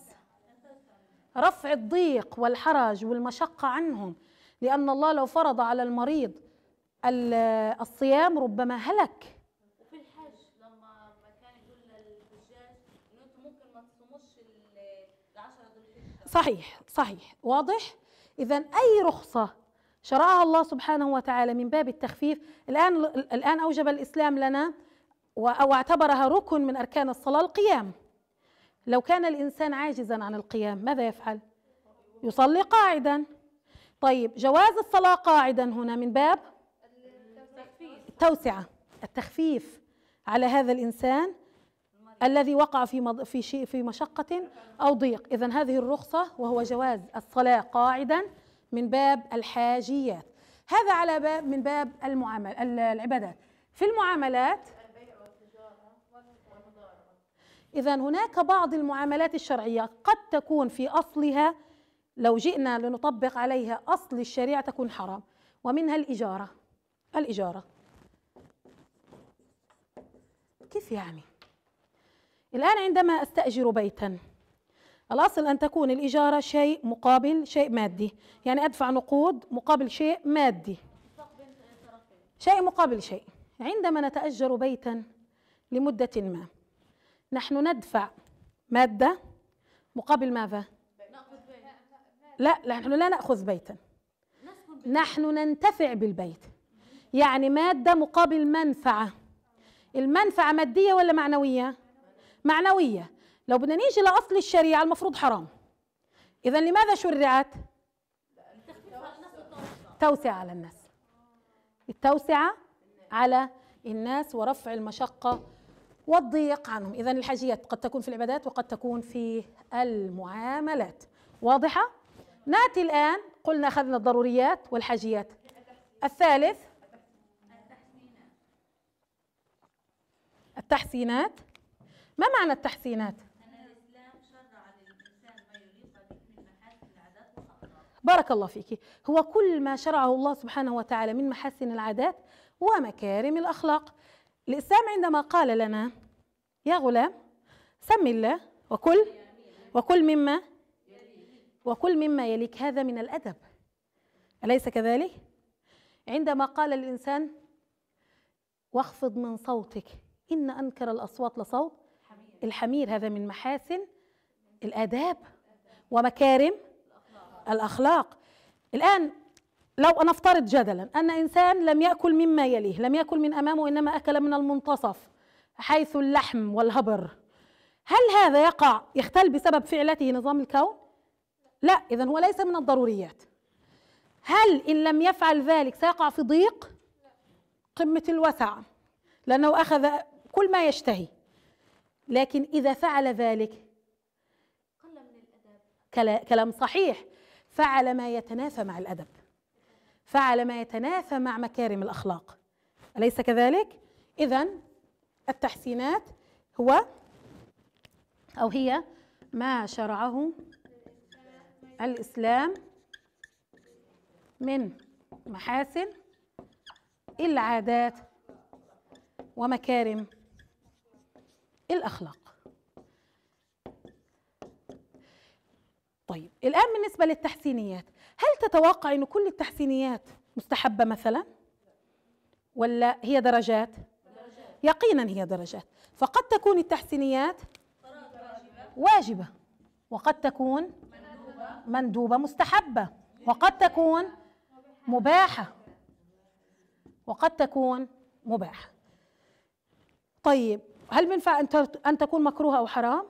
رفع الضيق والحرج والمشقة عنهم لأن الله لو فرض على المريض الصيام ربما هلك وفي الحج لما كان يقول للحجاج انتم ممكن ما تصوموش صحيح صحيح واضح اذا اي رخصه شرعها الله سبحانه وتعالى من باب التخفيف الآن الآن أوجب الإسلام لنا أو اعتبرها ركن من أركان الصلاة القيام لو كان الإنسان عاجزا عن القيام ماذا يفعل؟ يصلي قاعدا طيب جواز الصلاة قاعدا هنا من باب التوسعة التخفيف على هذا الإنسان الذي وقع في في شيء في مشقة أو ضيق، إذا هذه الرخصة وهو جواز الصلاة قاعدا من باب الحاجيات هذا على باب من باب المعامل العبادات في المعاملات إذا هناك بعض المعاملات الشرعية قد تكون في أصلها لو جئنا لنطبق عليها أصل الشريعة تكون حرام ومنها الإجارة الإجارة كيف يعني؟ الآن عندما أستأجر بيتا الأصل أن تكون الإجارة شيء مقابل شيء مادي يعني أدفع نقود مقابل شيء مادي شيء مقابل شيء عندما نتأجر بيتا لمدة ما نحن ندفع مادة مقابل ماذا؟ لا نحن لا نأخذ بيتا نحن ننتفع بالبيت يعني مادة مقابل منفعة المنفعة مادية ولا معنوية؟ معنوية لو بدنا نيجي لاصل الشريعه المفروض حرام اذا لماذا شرعت توسعه على الناس التوسعه على الناس ورفع المشقه والضيق عنهم اذا الحاجيات قد تكون في العبادات وقد تكون في المعاملات واضحه ناتي الان قلنا اخذنا الضروريات والحاجيات الثالث التحسينات ما معنى التحسينات بارك الله فيك هو كل ما شرعه الله سبحانه وتعالى من محاسن العادات ومكارم الأخلاق الإسلام عندما قال لنا يا غلام سم الله وكل وكل مما وكل مما يليك هذا من الأدب أليس كذلك؟ عندما قال الإنسان واخفض من صوتك إن أنكر الأصوات لصوت الحمير هذا من محاسن الآداب ومكارم الأخلاق الآن لو نفترض جدلا أن إنسان لم يأكل مما يليه لم يأكل من أمامه إنما أكل من المنتصف حيث اللحم والهبر هل هذا يقع يختل بسبب فعلته نظام الكون؟ لا إذا هو ليس من الضروريات هل إن لم يفعل ذلك سيقع في ضيق؟ قمة الوسع لأنه أخذ كل ما يشتهي لكن إذا فعل ذلك كلام صحيح فعل ما يتنافى مع الادب فعل ما يتنافى مع مكارم الاخلاق اليس كذلك اذا التحسينات هو او هي ما شرعه الاسلام من محاسن العادات ومكارم الاخلاق طيب الآن بالنسبة للتحسينيات هل تتوقع أن كل التحسينيات مستحبة مثلا ولا هي درجات يقينا هي درجات فقد تكون التحسينيات واجبة وقد تكون مندوبة مستحبة وقد تكون مباحة وقد تكون مباحة طيب هل منفع أن تكون مكروهة أو حرام؟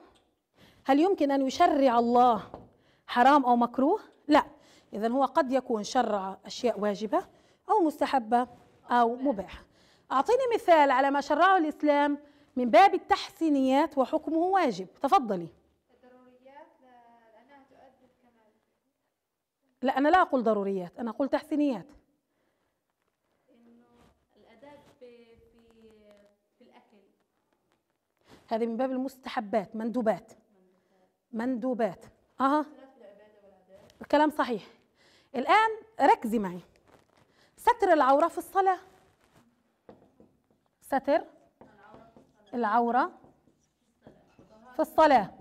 هل يمكن أن يشرع الله حرام أو مكروه لا إذا هو قد يكون شرع أشياء واجبة أو مستحبة أو مباحة أعطيني مثال على ما شرعه الإسلام من باب التحسينيات وحكمه واجب تفضلي الضروريات لأنها تؤدي لا أنا لا أقول ضروريات أنا أقول تحسينيات هذه من باب المستحبات مندوبات مندوبات اها الكلام صحيح الآن ركزي معي ستر العورة في الصلاة ستر العورة في الصلاة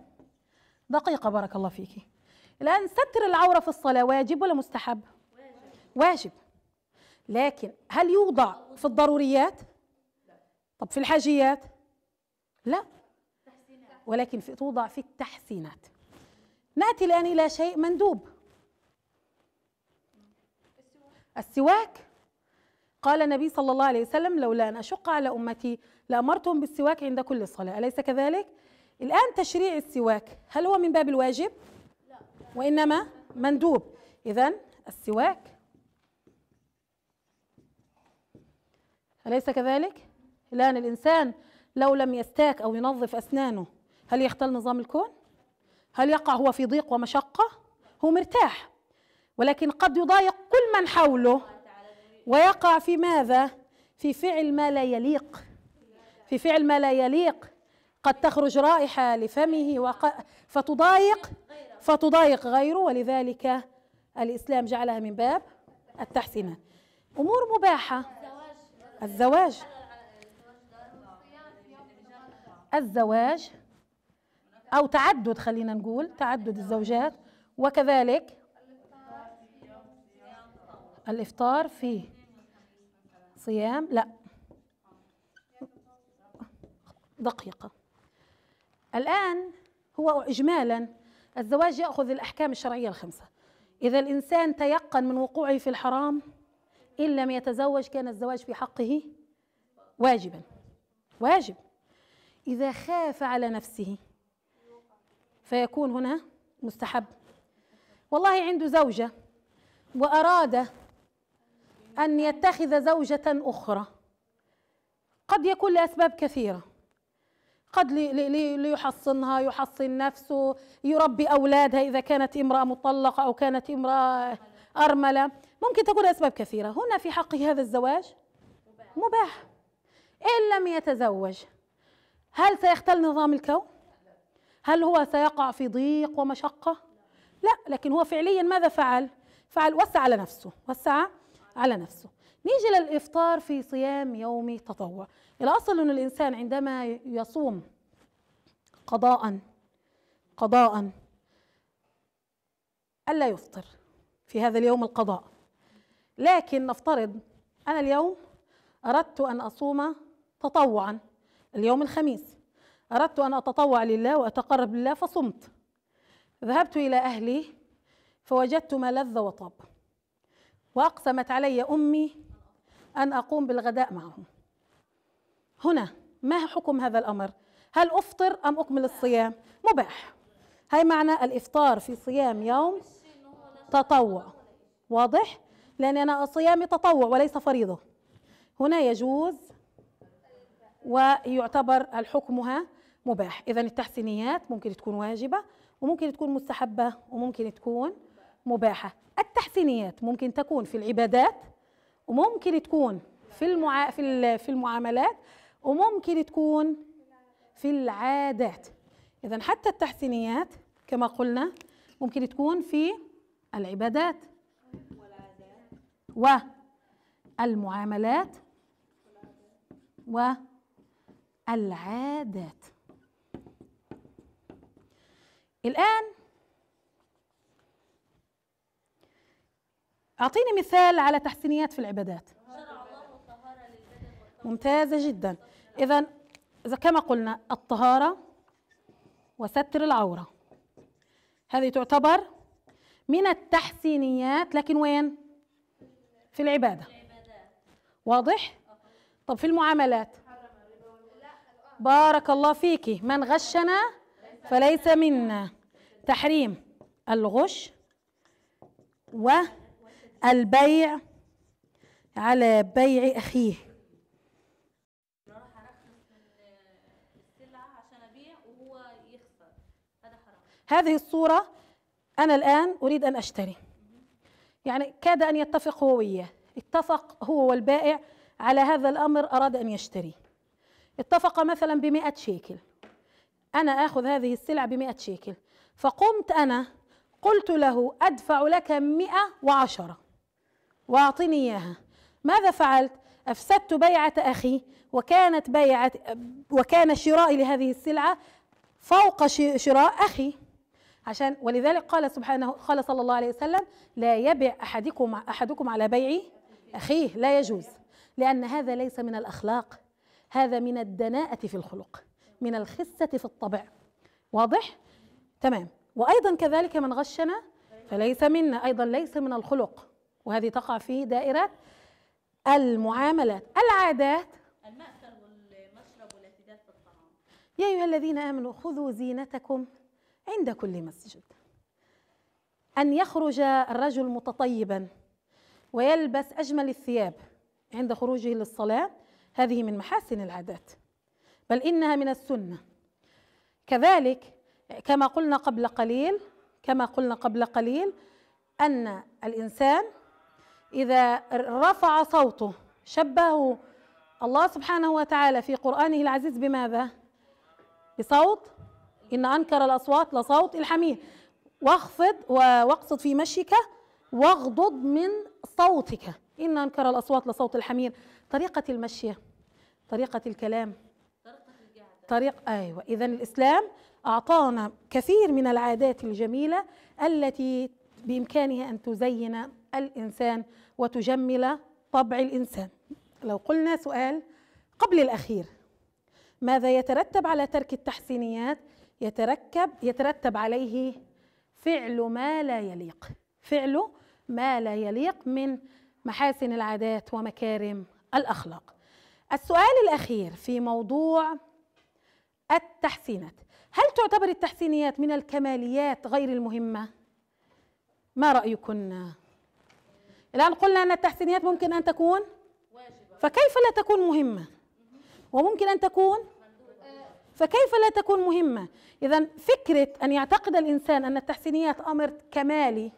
دقيقة بارك الله فيكي الآن ستر العورة في الصلاة واجب ولا مستحب واجب لكن هل يوضع في الضروريات طب في الحاجيات لا ولكن في توضع في التحسينات نأتي الآن إلى شيء مندوب السواك قال النبي صلى الله عليه وسلم لولا أن أشق على أمتي لأمرتهم بالسواك عند كل صلاة أليس كذلك؟ الآن تشريع السواك هل هو من باب الواجب؟ وإنما مندوب إذا السواك أليس كذلك؟ الآن الإنسان لو لم يستاك أو ينظف أسنانه هل يختل نظام الكون؟ هل يقع هو في ضيق ومشقة؟ هو مرتاح ولكن قد يضايق كل من حوله ويقع في ماذا في فعل ما لا يليق في فعل ما لا يليق قد تخرج رائحة لفمه وق... فتضايق فتضايق غيره ولذلك الإسلام جعلها من باب التحسينات أمور مباحة الزواج الزواج أو تعدد خلينا نقول تعدد الزوجات وكذلك الإفطار فيه صيام لا دقيقة الآن هو إجمالا الزواج يأخذ الأحكام الشرعية الخمسة إذا الإنسان تيقن من وقوعه في الحرام إن لم يتزوج كان الزواج في حقه واجبا واجب إذا خاف على نفسه فيكون هنا مستحب والله عنده زوجة وأراد أن يتخذ زوجة أخرى قد يكون لأسباب كثيرة قد ليحصنها يحصن نفسه يربي أولادها إذا كانت امرأة مطلقة أو كانت امرأة أرملة ممكن تكون أسباب كثيرة هنا في حق هذا الزواج مباح إن لم يتزوج هل سيختل نظام الكون؟ هل هو سيقع في ضيق ومشقة؟ لا لكن هو فعليا ماذا فعل؟ فعل وسع على نفسه وسع على نفسه نيجي للإفطار في صيام يوم تطوع الأصل أن الإنسان عندما يصوم قضاء قضاء ألا يفطر في هذا اليوم القضاء لكن نفترض أنا اليوم أردت أن أصوم تطوعا اليوم الخميس أردت أن أتطوع لله وأتقرب لله فصمت ذهبت إلى أهلي فوجدت ما لذ وطاب واقسمت علي امي ان اقوم بالغداء معهم هنا ما حكم هذا الامر هل افطر ام اكمل الصيام مباح هاي معنى الافطار في صيام يوم تطوع واضح لان انا صيامي تطوع وليس فريضه هنا يجوز ويعتبر الحكمها مباح اذا التحسينيات ممكن تكون واجبه وممكن تكون مستحبه وممكن تكون مباحة التحسينيات ممكن تكون في العبادات وممكن تكون في المعا... في في المعاملات وممكن تكون في العادات اذا حتى التحسينيات كما قلنا ممكن تكون في العبادات والمعاملات والعادات الآن أعطيني مثال على تحسينيات في العبادات ممتازة جدا إذا إذا كما قلنا الطهارة وستر العورة هذه تعتبر من التحسينيات لكن وين في العبادة واضح طب في المعاملات بارك الله فيك من غشنا فليس منا تحريم الغش و البيع على بيع أخيه هذه الصورة أنا الآن أريد أن أشتري يعني كاد أن يتفق هو وياه اتفق هو والبائع على هذا الأمر أراد أن يشتري اتفق مثلا بمئة شيكل أنا آخذ هذه السلعة بمئة شيكل فقمت أنا قلت له أدفع لك مئة وعشرة واعطني اياها ماذا فعلت افسدت بيعه اخي وكانت بيعه وكان شرائي لهذه السلعه فوق شراء اخي عشان ولذلك قال سبحانه قال صلى الله عليه وسلم لا يبع احدكم احدكم على بيع اخيه لا يجوز لان هذا ليس من الاخلاق هذا من الدناءه في الخلق من الخسه في الطبع واضح تمام وايضا كذلك من غشنا فليس منا ايضا ليس من الخلق وهذه تقع في دائرة المعاملات العادات المأكل والمشرب والاعتدال في الطعام يا أيها الذين آمنوا خذوا زينتكم عند كل مسجد أن يخرج الرجل متطيبا ويلبس أجمل الثياب عند خروجه للصلاة هذه من محاسن العادات بل إنها من السنة كذلك كما قلنا قبل قليل كما قلنا قبل قليل أن الإنسان إذا رفع صوته شبهه الله سبحانه وتعالى في قرآنه العزيز بماذا؟ بصوت إن أنكر الأصوات لصوت الحمير واخفض واقصد في مشيك واغضض من صوتك إن أنكر الأصوات لصوت الحمير طريقة المشية طريقة الكلام طريق أيوة إذا الإسلام أعطانا كثير من العادات الجميلة التي بإمكانها أن تزين الإنسان وتجمل طبع الإنسان لو قلنا سؤال قبل الأخير ماذا يترتب على ترك التحسينيات يتركب يترتب عليه فعل ما لا يليق فعل ما لا يليق من محاسن العادات ومكارم الأخلاق السؤال الأخير في موضوع التحسينات هل تعتبر التحسينيات من الكماليات غير المهمة؟ ما رأيكن الآن قلنا أن التحسينيات ممكن أن تكون فكيف لا تكون مهمة وممكن أن تكون فكيف لا تكون مهمة إذا فكرة أن يعتقد الإنسان أن التحسينيات أمر كمالي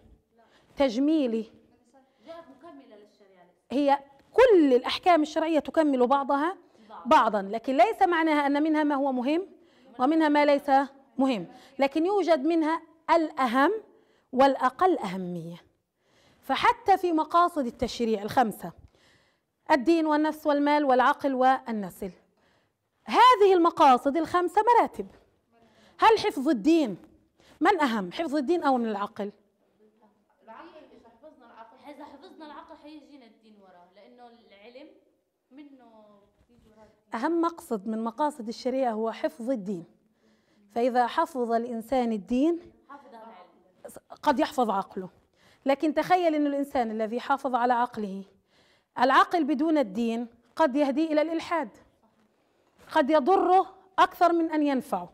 تجميلي هي كل الأحكام الشرعية تكمل بعضها بعضا لكن ليس معناها أن منها ما هو مهم ومنها ما ليس مهم لكن يوجد منها الأهم والأقل أهمية فحتى في مقاصد التشريع الخمسة الدين والنفس والمال والعقل والنسل هذه المقاصد الخمسة مراتب هل حفظ الدين من أهم حفظ الدين أو من العقل إذا حفظنا العقل حيجينا الدين وراه لأنه العلم منه أهم مقصد من مقاصد الشريعة هو حفظ الدين فإذا حفظ الإنسان الدين قد يحفظ عقله لكن تخيل أن الإنسان الذي حافظ على عقله العقل بدون الدين قد يهديه إلى الإلحاد قد يضره أكثر من أن ينفعه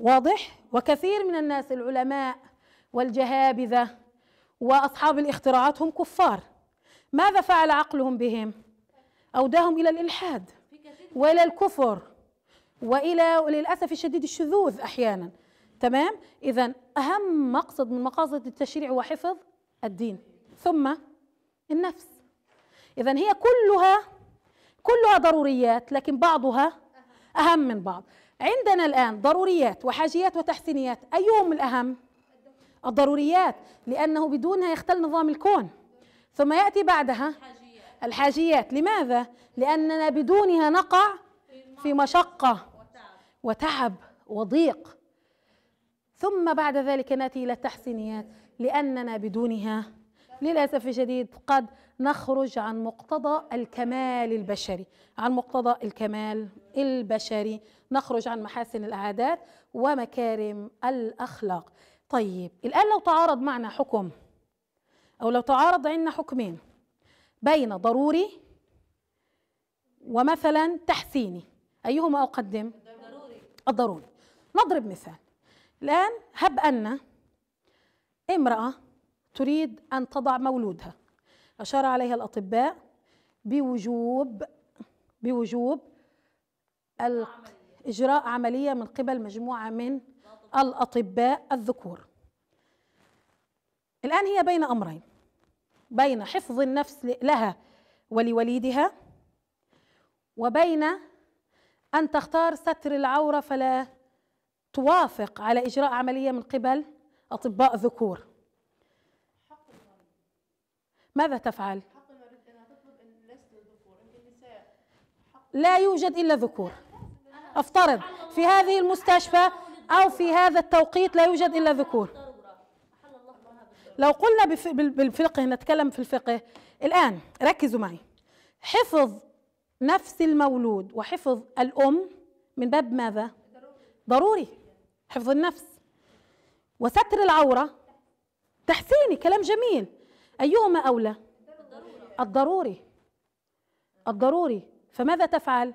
واضح وكثير من الناس العلماء والجهابذة وأصحاب الاختراعات هم كفار ماذا فعل عقلهم بهم أوداهم إلى الإلحاد وإلى الكفر وإلى للأسف الشديد الشذوذ أحيانا تمام إذا أهم مقصد من مقاصد التشريع وحفظ الدين ثم النفس إذا هي كلها كلها ضروريات لكن بعضها أهم من بعض عندنا الآن ضروريات وحاجيات وتحسينيات أيهم الأهم؟ الضروريات لأنه بدونها يختل نظام الكون ثم يأتي بعدها الحاجيات لماذا؟ لأننا بدونها نقع في مشقة وتعب وضيق ثم بعد ذلك نأتي إلى التحسينيات لأننا بدونها للأسف الشديد قد نخرج عن مقتضى الكمال البشري عن مقتضى الكمال البشري نخرج عن محاسن العادات ومكارم الأخلاق طيب الآن لو تعارض معنا حكم أو لو تعارض عندنا حكمين بين ضروري ومثلا تحسيني أيهما أقدم الضروري الضروري نضرب مثال الآن هب أن امرأة تريد أن تضع مولودها أشار عليها الأطباء بوجوب بوجوب إجراء عملية من قبل مجموعة من الأطباء الذكور الآن هي بين أمرين بين حفظ النفس لها ولوليدها وبين أن تختار ستر العورة فلا توافق على إجراء عملية من قبل أطباء ذكور ماذا تفعل؟ لا يوجد إلا ذكور أفترض في هذه المستشفى أو في هذا التوقيت لا يوجد إلا ذكور لو قلنا بالفقه نتكلم في الفقه الآن ركزوا معي حفظ نفس المولود وحفظ الأم من باب ماذا؟ ضروري حفظ النفس وستر العورة تحسيني كلام جميل أيهما أولى الضروري الضروري فماذا تفعل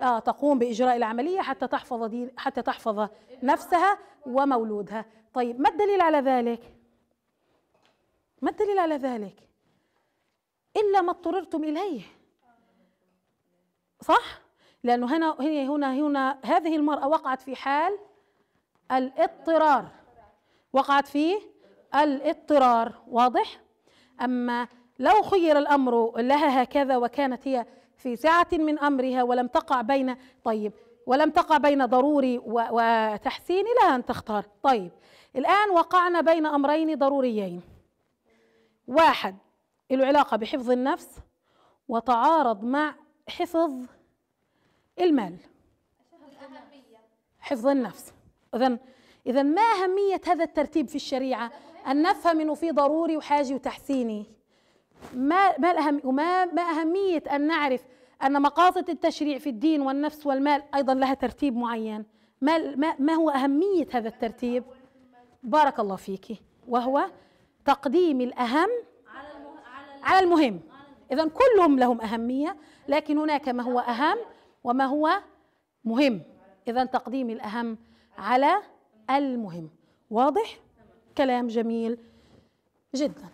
آه تقوم بإجراء العملية حتى تحفظ دي حتى تحفظ نفسها ومولودها طيب ما الدليل على ذلك ما الدليل على ذلك إلا ما اضطررتم إليه صح لأنه هنا هنا هنا هذه المرأة وقعت في حال الاضطرار وقعت فيه الاضطرار واضح اما لو خير الامر لها هكذا وكانت هي في سعه من امرها ولم تقع بين طيب ولم تقع بين ضروري وتحسيني لها ان تختار طيب الان وقعنا بين امرين ضروريين واحد له علاقه بحفظ النفس وتعارض مع حفظ المال حفظ النفس اذا اذا ما اهميه هذا الترتيب في الشريعه ان نفهم انه في ضروري وحاجي وتحسيني ما ما الأهم وما ما اهميه ان نعرف ان مقاصد التشريع في الدين والنفس والمال ايضا لها ترتيب معين ما ما, ما هو اهميه هذا الترتيب بارك الله فيك وهو تقديم الاهم على المهم اذا كلهم لهم اهميه لكن هناك ما هو اهم وما هو مهم اذا تقديم الاهم على المهم واضح كلام جميل جدا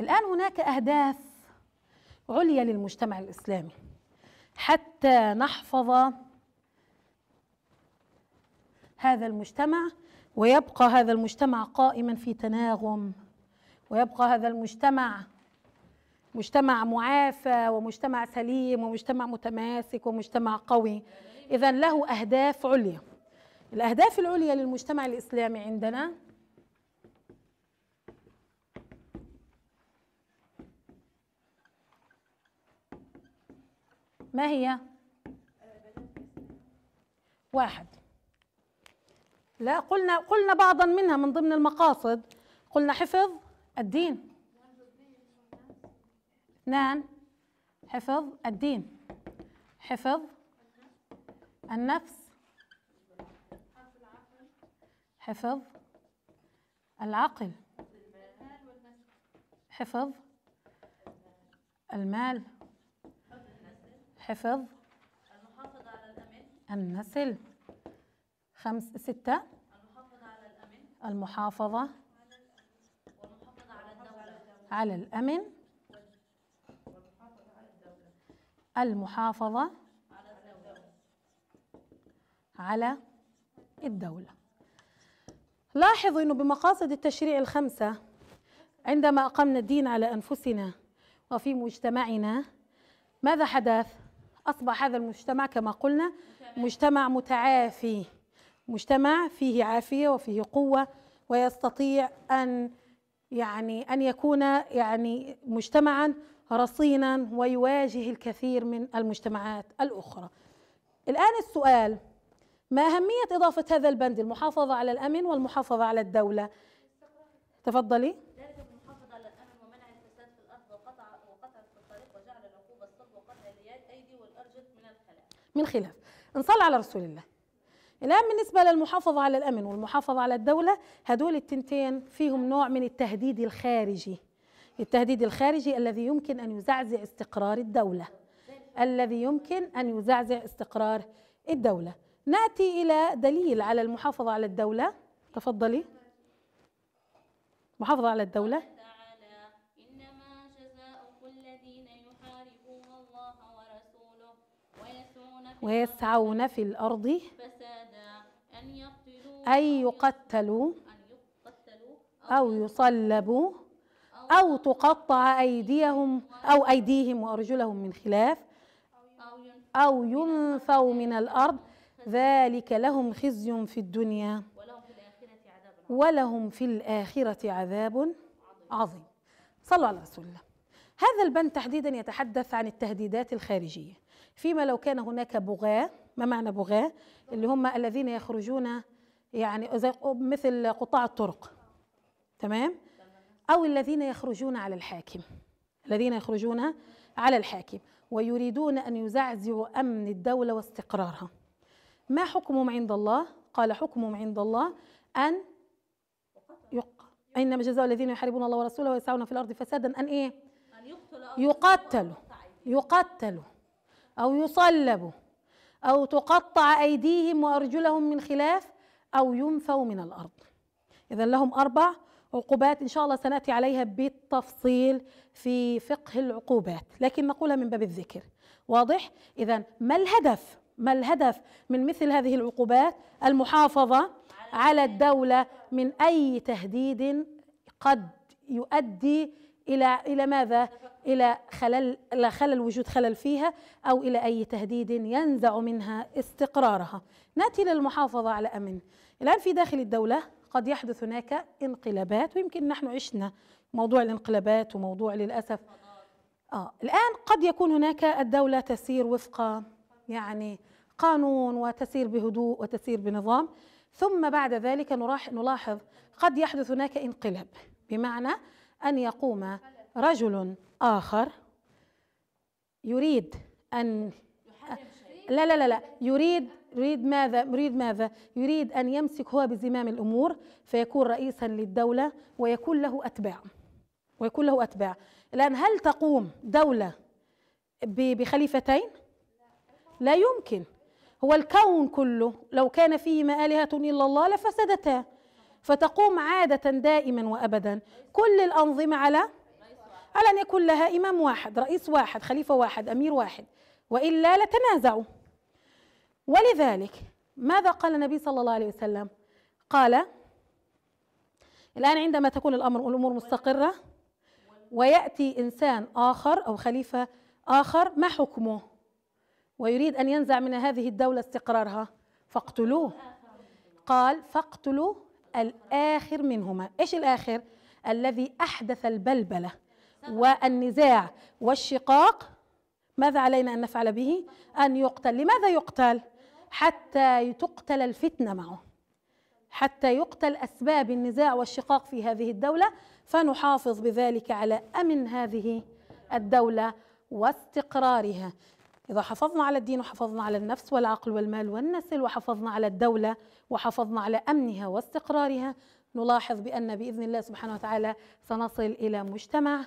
الآن هناك أهداف عليا للمجتمع الإسلامي حتى نحفظ هذا المجتمع ويبقى هذا المجتمع قائما في تناغم ويبقى هذا المجتمع مجتمع معافى ومجتمع سليم ومجتمع متماسك ومجتمع قوي اذا له اهداف عليا الاهداف العليا للمجتمع الاسلامي عندنا ما هي واحد لا قلنا قلنا بعضا منها من ضمن المقاصد قلنا حفظ الدين اثنان حفظ الدين حفظ النفس حفظ العقل حفظ المال حفظ المحافظة على الأمن النسل خمس ستة المحافظة على الأمن المحافظة على الأمن المحافظة على الدولة لاحظ أنه بمقاصد التشريع الخمسة عندما أقمنا الدين على أنفسنا وفي مجتمعنا ماذا حدث؟ أصبح هذا المجتمع كما قلنا مجتمع متعافي مجتمع فيه عافية وفيه قوة ويستطيع أن يعني أن يكون يعني مجتمعا رصينا ويواجه الكثير من المجتمعات الاخرى. الان السؤال ما اهميه اضافه هذا البند المحافظه على الامن والمحافظه على الدوله؟ تفضلي. من خلاف نصلي على رسول الله الآن بالنسبة للمحافظة على الأمن والمحافظة على الدولة هدول التنتين فيهم نوع من التهديد الخارجي التهديد الخارجي الذي يمكن أن يزعزع استقرار الدولة الذي يمكن أن يزعزع استقرار الدولة نأتي إلى دليل على المحافظة على الدولة تفضلي محافظة على الدولة ويسعون في الأرض أن يقتلوا أو يصلبوا أو تقطع أيديهم أو أيديهم وأرجلهم من خلاف أو ينفوا من الأرض ذلك لهم خزي في الدنيا ولهم في الآخرة عذاب عظيم صلوا على رسول الله هذا البند تحديدا يتحدث عن التهديدات الخارجية فيما لو كان هناك بغاة ما معنى بغاة اللي هم الذين يخرجون يعني مثل قطاع الطرق تمام أو الذين يخرجون على الحاكم الذين يخرجون على الحاكم ويريدون أن يزعزعوا أمن الدولة واستقرارها ما حكمهم عند الله؟ قال حكمهم عند الله أن يق... إنما جزاء الذين يحاربون الله ورسوله ويسعون في الأرض فسادا أن إيه؟ يقتلوا يقتلوا أو يصلبوا أو تقطع أيديهم وأرجلهم من خلاف أو ينفوا من الأرض إذا لهم أربع عقوبات إن شاء الله سنأتي عليها بالتفصيل في فقه العقوبات لكن نقولها من باب الذكر واضح؟ إذا ما الهدف؟ ما الهدف من مثل هذه العقوبات؟ المحافظة على الدولة من أي تهديد قد يؤدي إلى إلى ماذا؟ إلى خلل إلى خلل وجود خلل فيها أو إلى أي تهديد ينزع منها استقرارها. نأتي للمحافظة على أمن. الآن في داخل الدولة قد يحدث هناك انقلابات ويمكن نحن عشنا موضوع الانقلابات وموضوع للاسف اه الان قد يكون هناك الدوله تسير وفق يعني قانون وتسير بهدوء وتسير بنظام ثم بعد ذلك نلاحظ قد يحدث هناك انقلاب بمعنى ان يقوم رجل اخر يريد ان لا لا لا لا يريد يريد ماذا يريد ماذا يريد أن يمسك هو بزمام الأمور فيكون رئيسا للدولة ويكون له أتباع ويكون له أتباع الآن هل تقوم دولة بخليفتين لا يمكن هو الكون كله لو كان فيهما آلهة إلا الله لفسدتا فتقوم عادة دائما وأبدا كل الأنظمة على على أن يكون لها إمام واحد رئيس واحد خليفة واحد أمير واحد وإلا لتنازعوا ولذلك ماذا قال النبي صلى الله عليه وسلم قال الآن عندما تكون الأمر الأمور مستقرة ويأتي إنسان آخر أو خليفة آخر ما حكمه ويريد أن ينزع من هذه الدولة استقرارها فاقتلوه قال فاقتلوا الآخر منهما إيش الآخر؟ الذي أحدث البلبلة والنزاع والشقاق ماذا علينا أن نفعل به؟ أن يقتل لماذا يقتل؟ حتى تقتل الفتنة معه حتى يقتل أسباب النزاع والشقاق في هذه الدولة فنحافظ بذلك على أمن هذه الدولة واستقرارها إذا حافظنا على الدين وحافظنا على النفس والعقل والمال والنسل وحافظنا على الدولة وحافظنا على أمنها واستقرارها نلاحظ بأن بإذن الله سبحانه وتعالى سنصل إلى مجتمع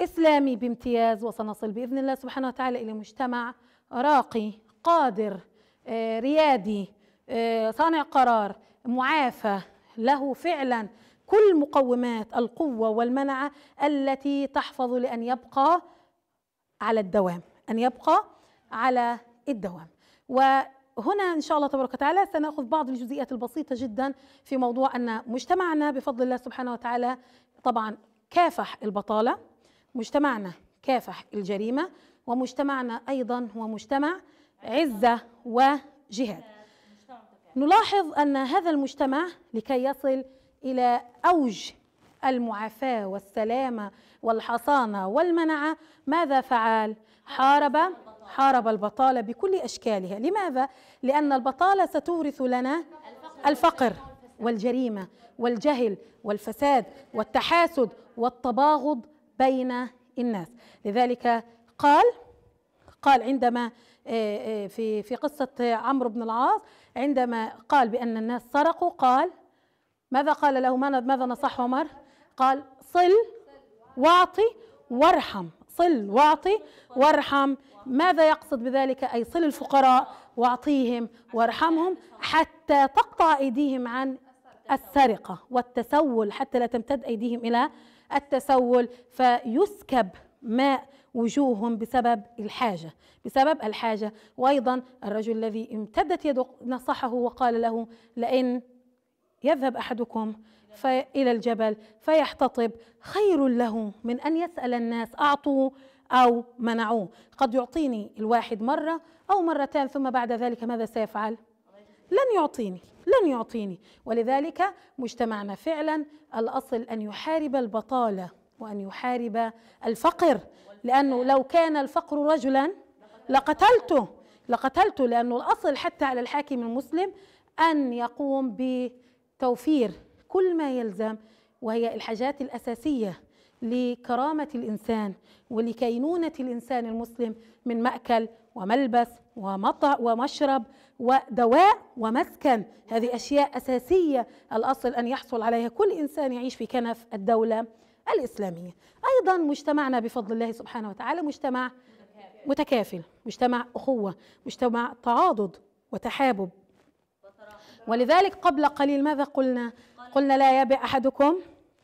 إسلامي بامتياز وسنصل بإذن الله سبحانه وتعالى إلى مجتمع راقي قادر آه، ريادي آه، صانع قرار معافى له فعلا كل مقومات القوه والمنعه التي تحفظ لان يبقى على الدوام ان يبقى على الدوام وهنا ان شاء الله تبارك وتعالى سناخذ بعض الجزئيات البسيطه جدا في موضوع ان مجتمعنا بفضل الله سبحانه وتعالى طبعا كافح البطاله مجتمعنا كافح الجريمه ومجتمعنا ايضا هو مجتمع عزة وجهاد نلاحظ أن هذا المجتمع لكي يصل إلى أوج المعافاة والسلامة والحصانة والمنعة ماذا فعل؟ حارب حارب البطالة بكل أشكالها لماذا؟ لأن البطالة ستورث لنا الفقر والجريمة والجهل والفساد والتحاسد والتباغض بين الناس لذلك قال قال عندما آه، آه، في في قصة عمرو بن العاص عندما قال بأن الناس سرقوا قال ماذا قال له ماذا نصح عمر قال صل واعطي وارحم صل واعطي وارحم ماذا يقصد بذلك أي صل الفقراء واعطيهم وارحمهم حتى تقطع أيديهم عن السرقة والتسول حتى لا تمتد أيديهم إلى التسول فيسكب ماء وجوههم بسبب الحاجة بسبب الحاجة وأيضا الرجل الذي امتدت يده نصحه وقال له لئن يذهب أحدكم إلى الجبل فيحتطب خير له من أن يسأل الناس أعطوه أو منعوه قد يعطيني الواحد مرة أو مرتان ثم بعد ذلك ماذا سيفعل؟ لن يعطيني لن يعطيني ولذلك مجتمعنا فعلا الأصل أن يحارب البطالة وأن يحارب الفقر لأنه لو كان الفقر رجلا لقتلته لقتلته لأنه الأصل حتى على الحاكم المسلم أن يقوم بتوفير كل ما يلزم وهي الحاجات الأساسية لكرامة الإنسان ولكينونة الإنسان المسلم من مأكل وملبس ومط ومشرب ودواء ومسكن هذه أشياء أساسية الأصل أن يحصل عليها كل إنسان يعيش في كنف الدولة الإسلامية أيضا مجتمعنا بفضل الله سبحانه وتعالى مجتمع متكافل مجتمع أخوة مجتمع تعاضد وتحابب ولذلك قبل قليل ماذا قلنا قلنا لا يبع أحدكم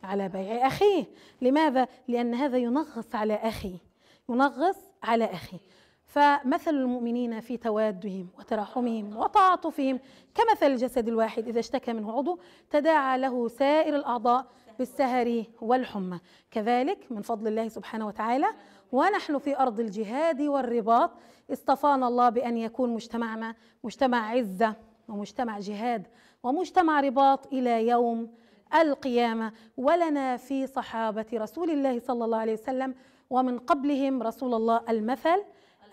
على بيع أخيه لماذا؟ لأن هذا ينغص على أخي ينغص على أخي فمثل المؤمنين في توادهم وتراحمهم وتعاطفهم كمثل الجسد الواحد إذا اشتكى منه عضو تداعى له سائر الأعضاء بالسهر والحمى كذلك من فضل الله سبحانه وتعالى ونحن في أرض الجهاد والرباط اصطفانا الله بأن يكون مجتمعنا مجتمع عزة ومجتمع جهاد ومجتمع رباط إلى يوم القيامة ولنا في صحابة رسول الله صلى الله عليه وسلم ومن قبلهم رسول الله المثل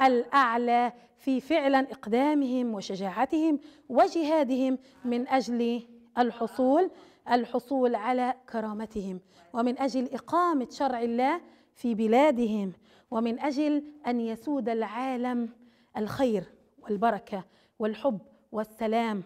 الأعلى في فعلا إقدامهم وشجاعتهم وجهادهم من أجل الحصول الحصول على كرامتهم ومن اجل اقامه شرع الله في بلادهم ومن اجل ان يسود العالم الخير والبركه والحب والسلام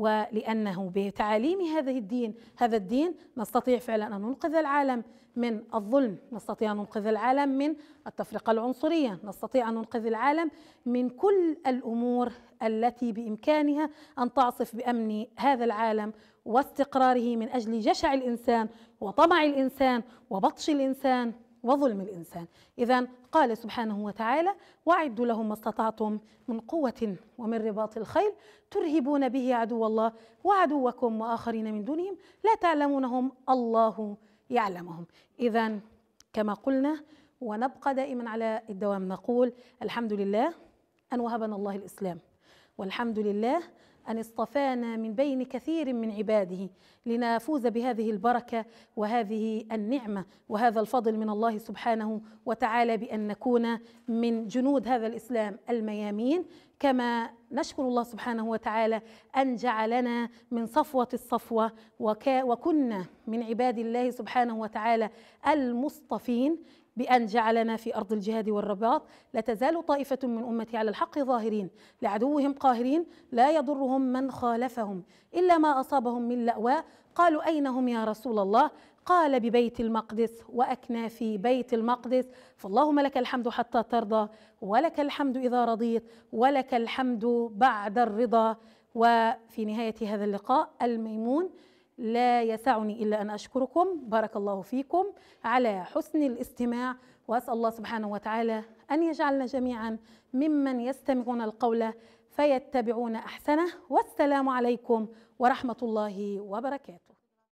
ولأنه بتعاليم هذه الدين هذا الدين نستطيع فعلا أن ننقذ العالم من الظلم نستطيع أن ننقذ العالم من التفرقة العنصرية نستطيع أن ننقذ العالم من كل الأمور التي بإمكانها أن تعصف بأمن هذا العالم واستقراره من أجل جشع الإنسان وطمع الإنسان وبطش الإنسان وظلم الإنسان إذا قال سبحانه وتعالى وأعدوا لهم ما استطعتم من قوة ومن رباط الخيل ترهبون به عدو الله وعدوكم وآخرين من دونهم لا تعلمونهم الله يعلمهم إذا كما قلنا ونبقى دائما على الدوام نقول الحمد لله أن وهبنا الله الإسلام والحمد لله أن اصطفانا من بين كثير من عباده لنفوز بهذه البركة وهذه النعمة وهذا الفضل من الله سبحانه وتعالى بأن نكون من جنود هذا الإسلام الميامين كما نشكر الله سبحانه وتعالى أن جعلنا من صفوة الصفوة وكنا من عباد الله سبحانه وتعالى المصطفين بأن جعلنا في أرض الجهاد والرباط لا تزال طائفة من أمتي على الحق ظاهرين لعدوهم قاهرين لا يضرهم من خالفهم إلا ما أصابهم من لأواء قالوا أين هم يا رسول الله قال ببيت المقدس وأكنا في بيت المقدس فاللهم لك الحمد حتى ترضى ولك الحمد إذا رضيت ولك الحمد بعد الرضا وفي نهاية هذا اللقاء الميمون لا يسعني إلا أن أشكركم بارك الله فيكم على حسن الاستماع وأسأل الله سبحانه وتعالى أن يجعلنا جميعا ممن يستمعون القول فيتبعون أحسنه والسلام عليكم ورحمة الله وبركاته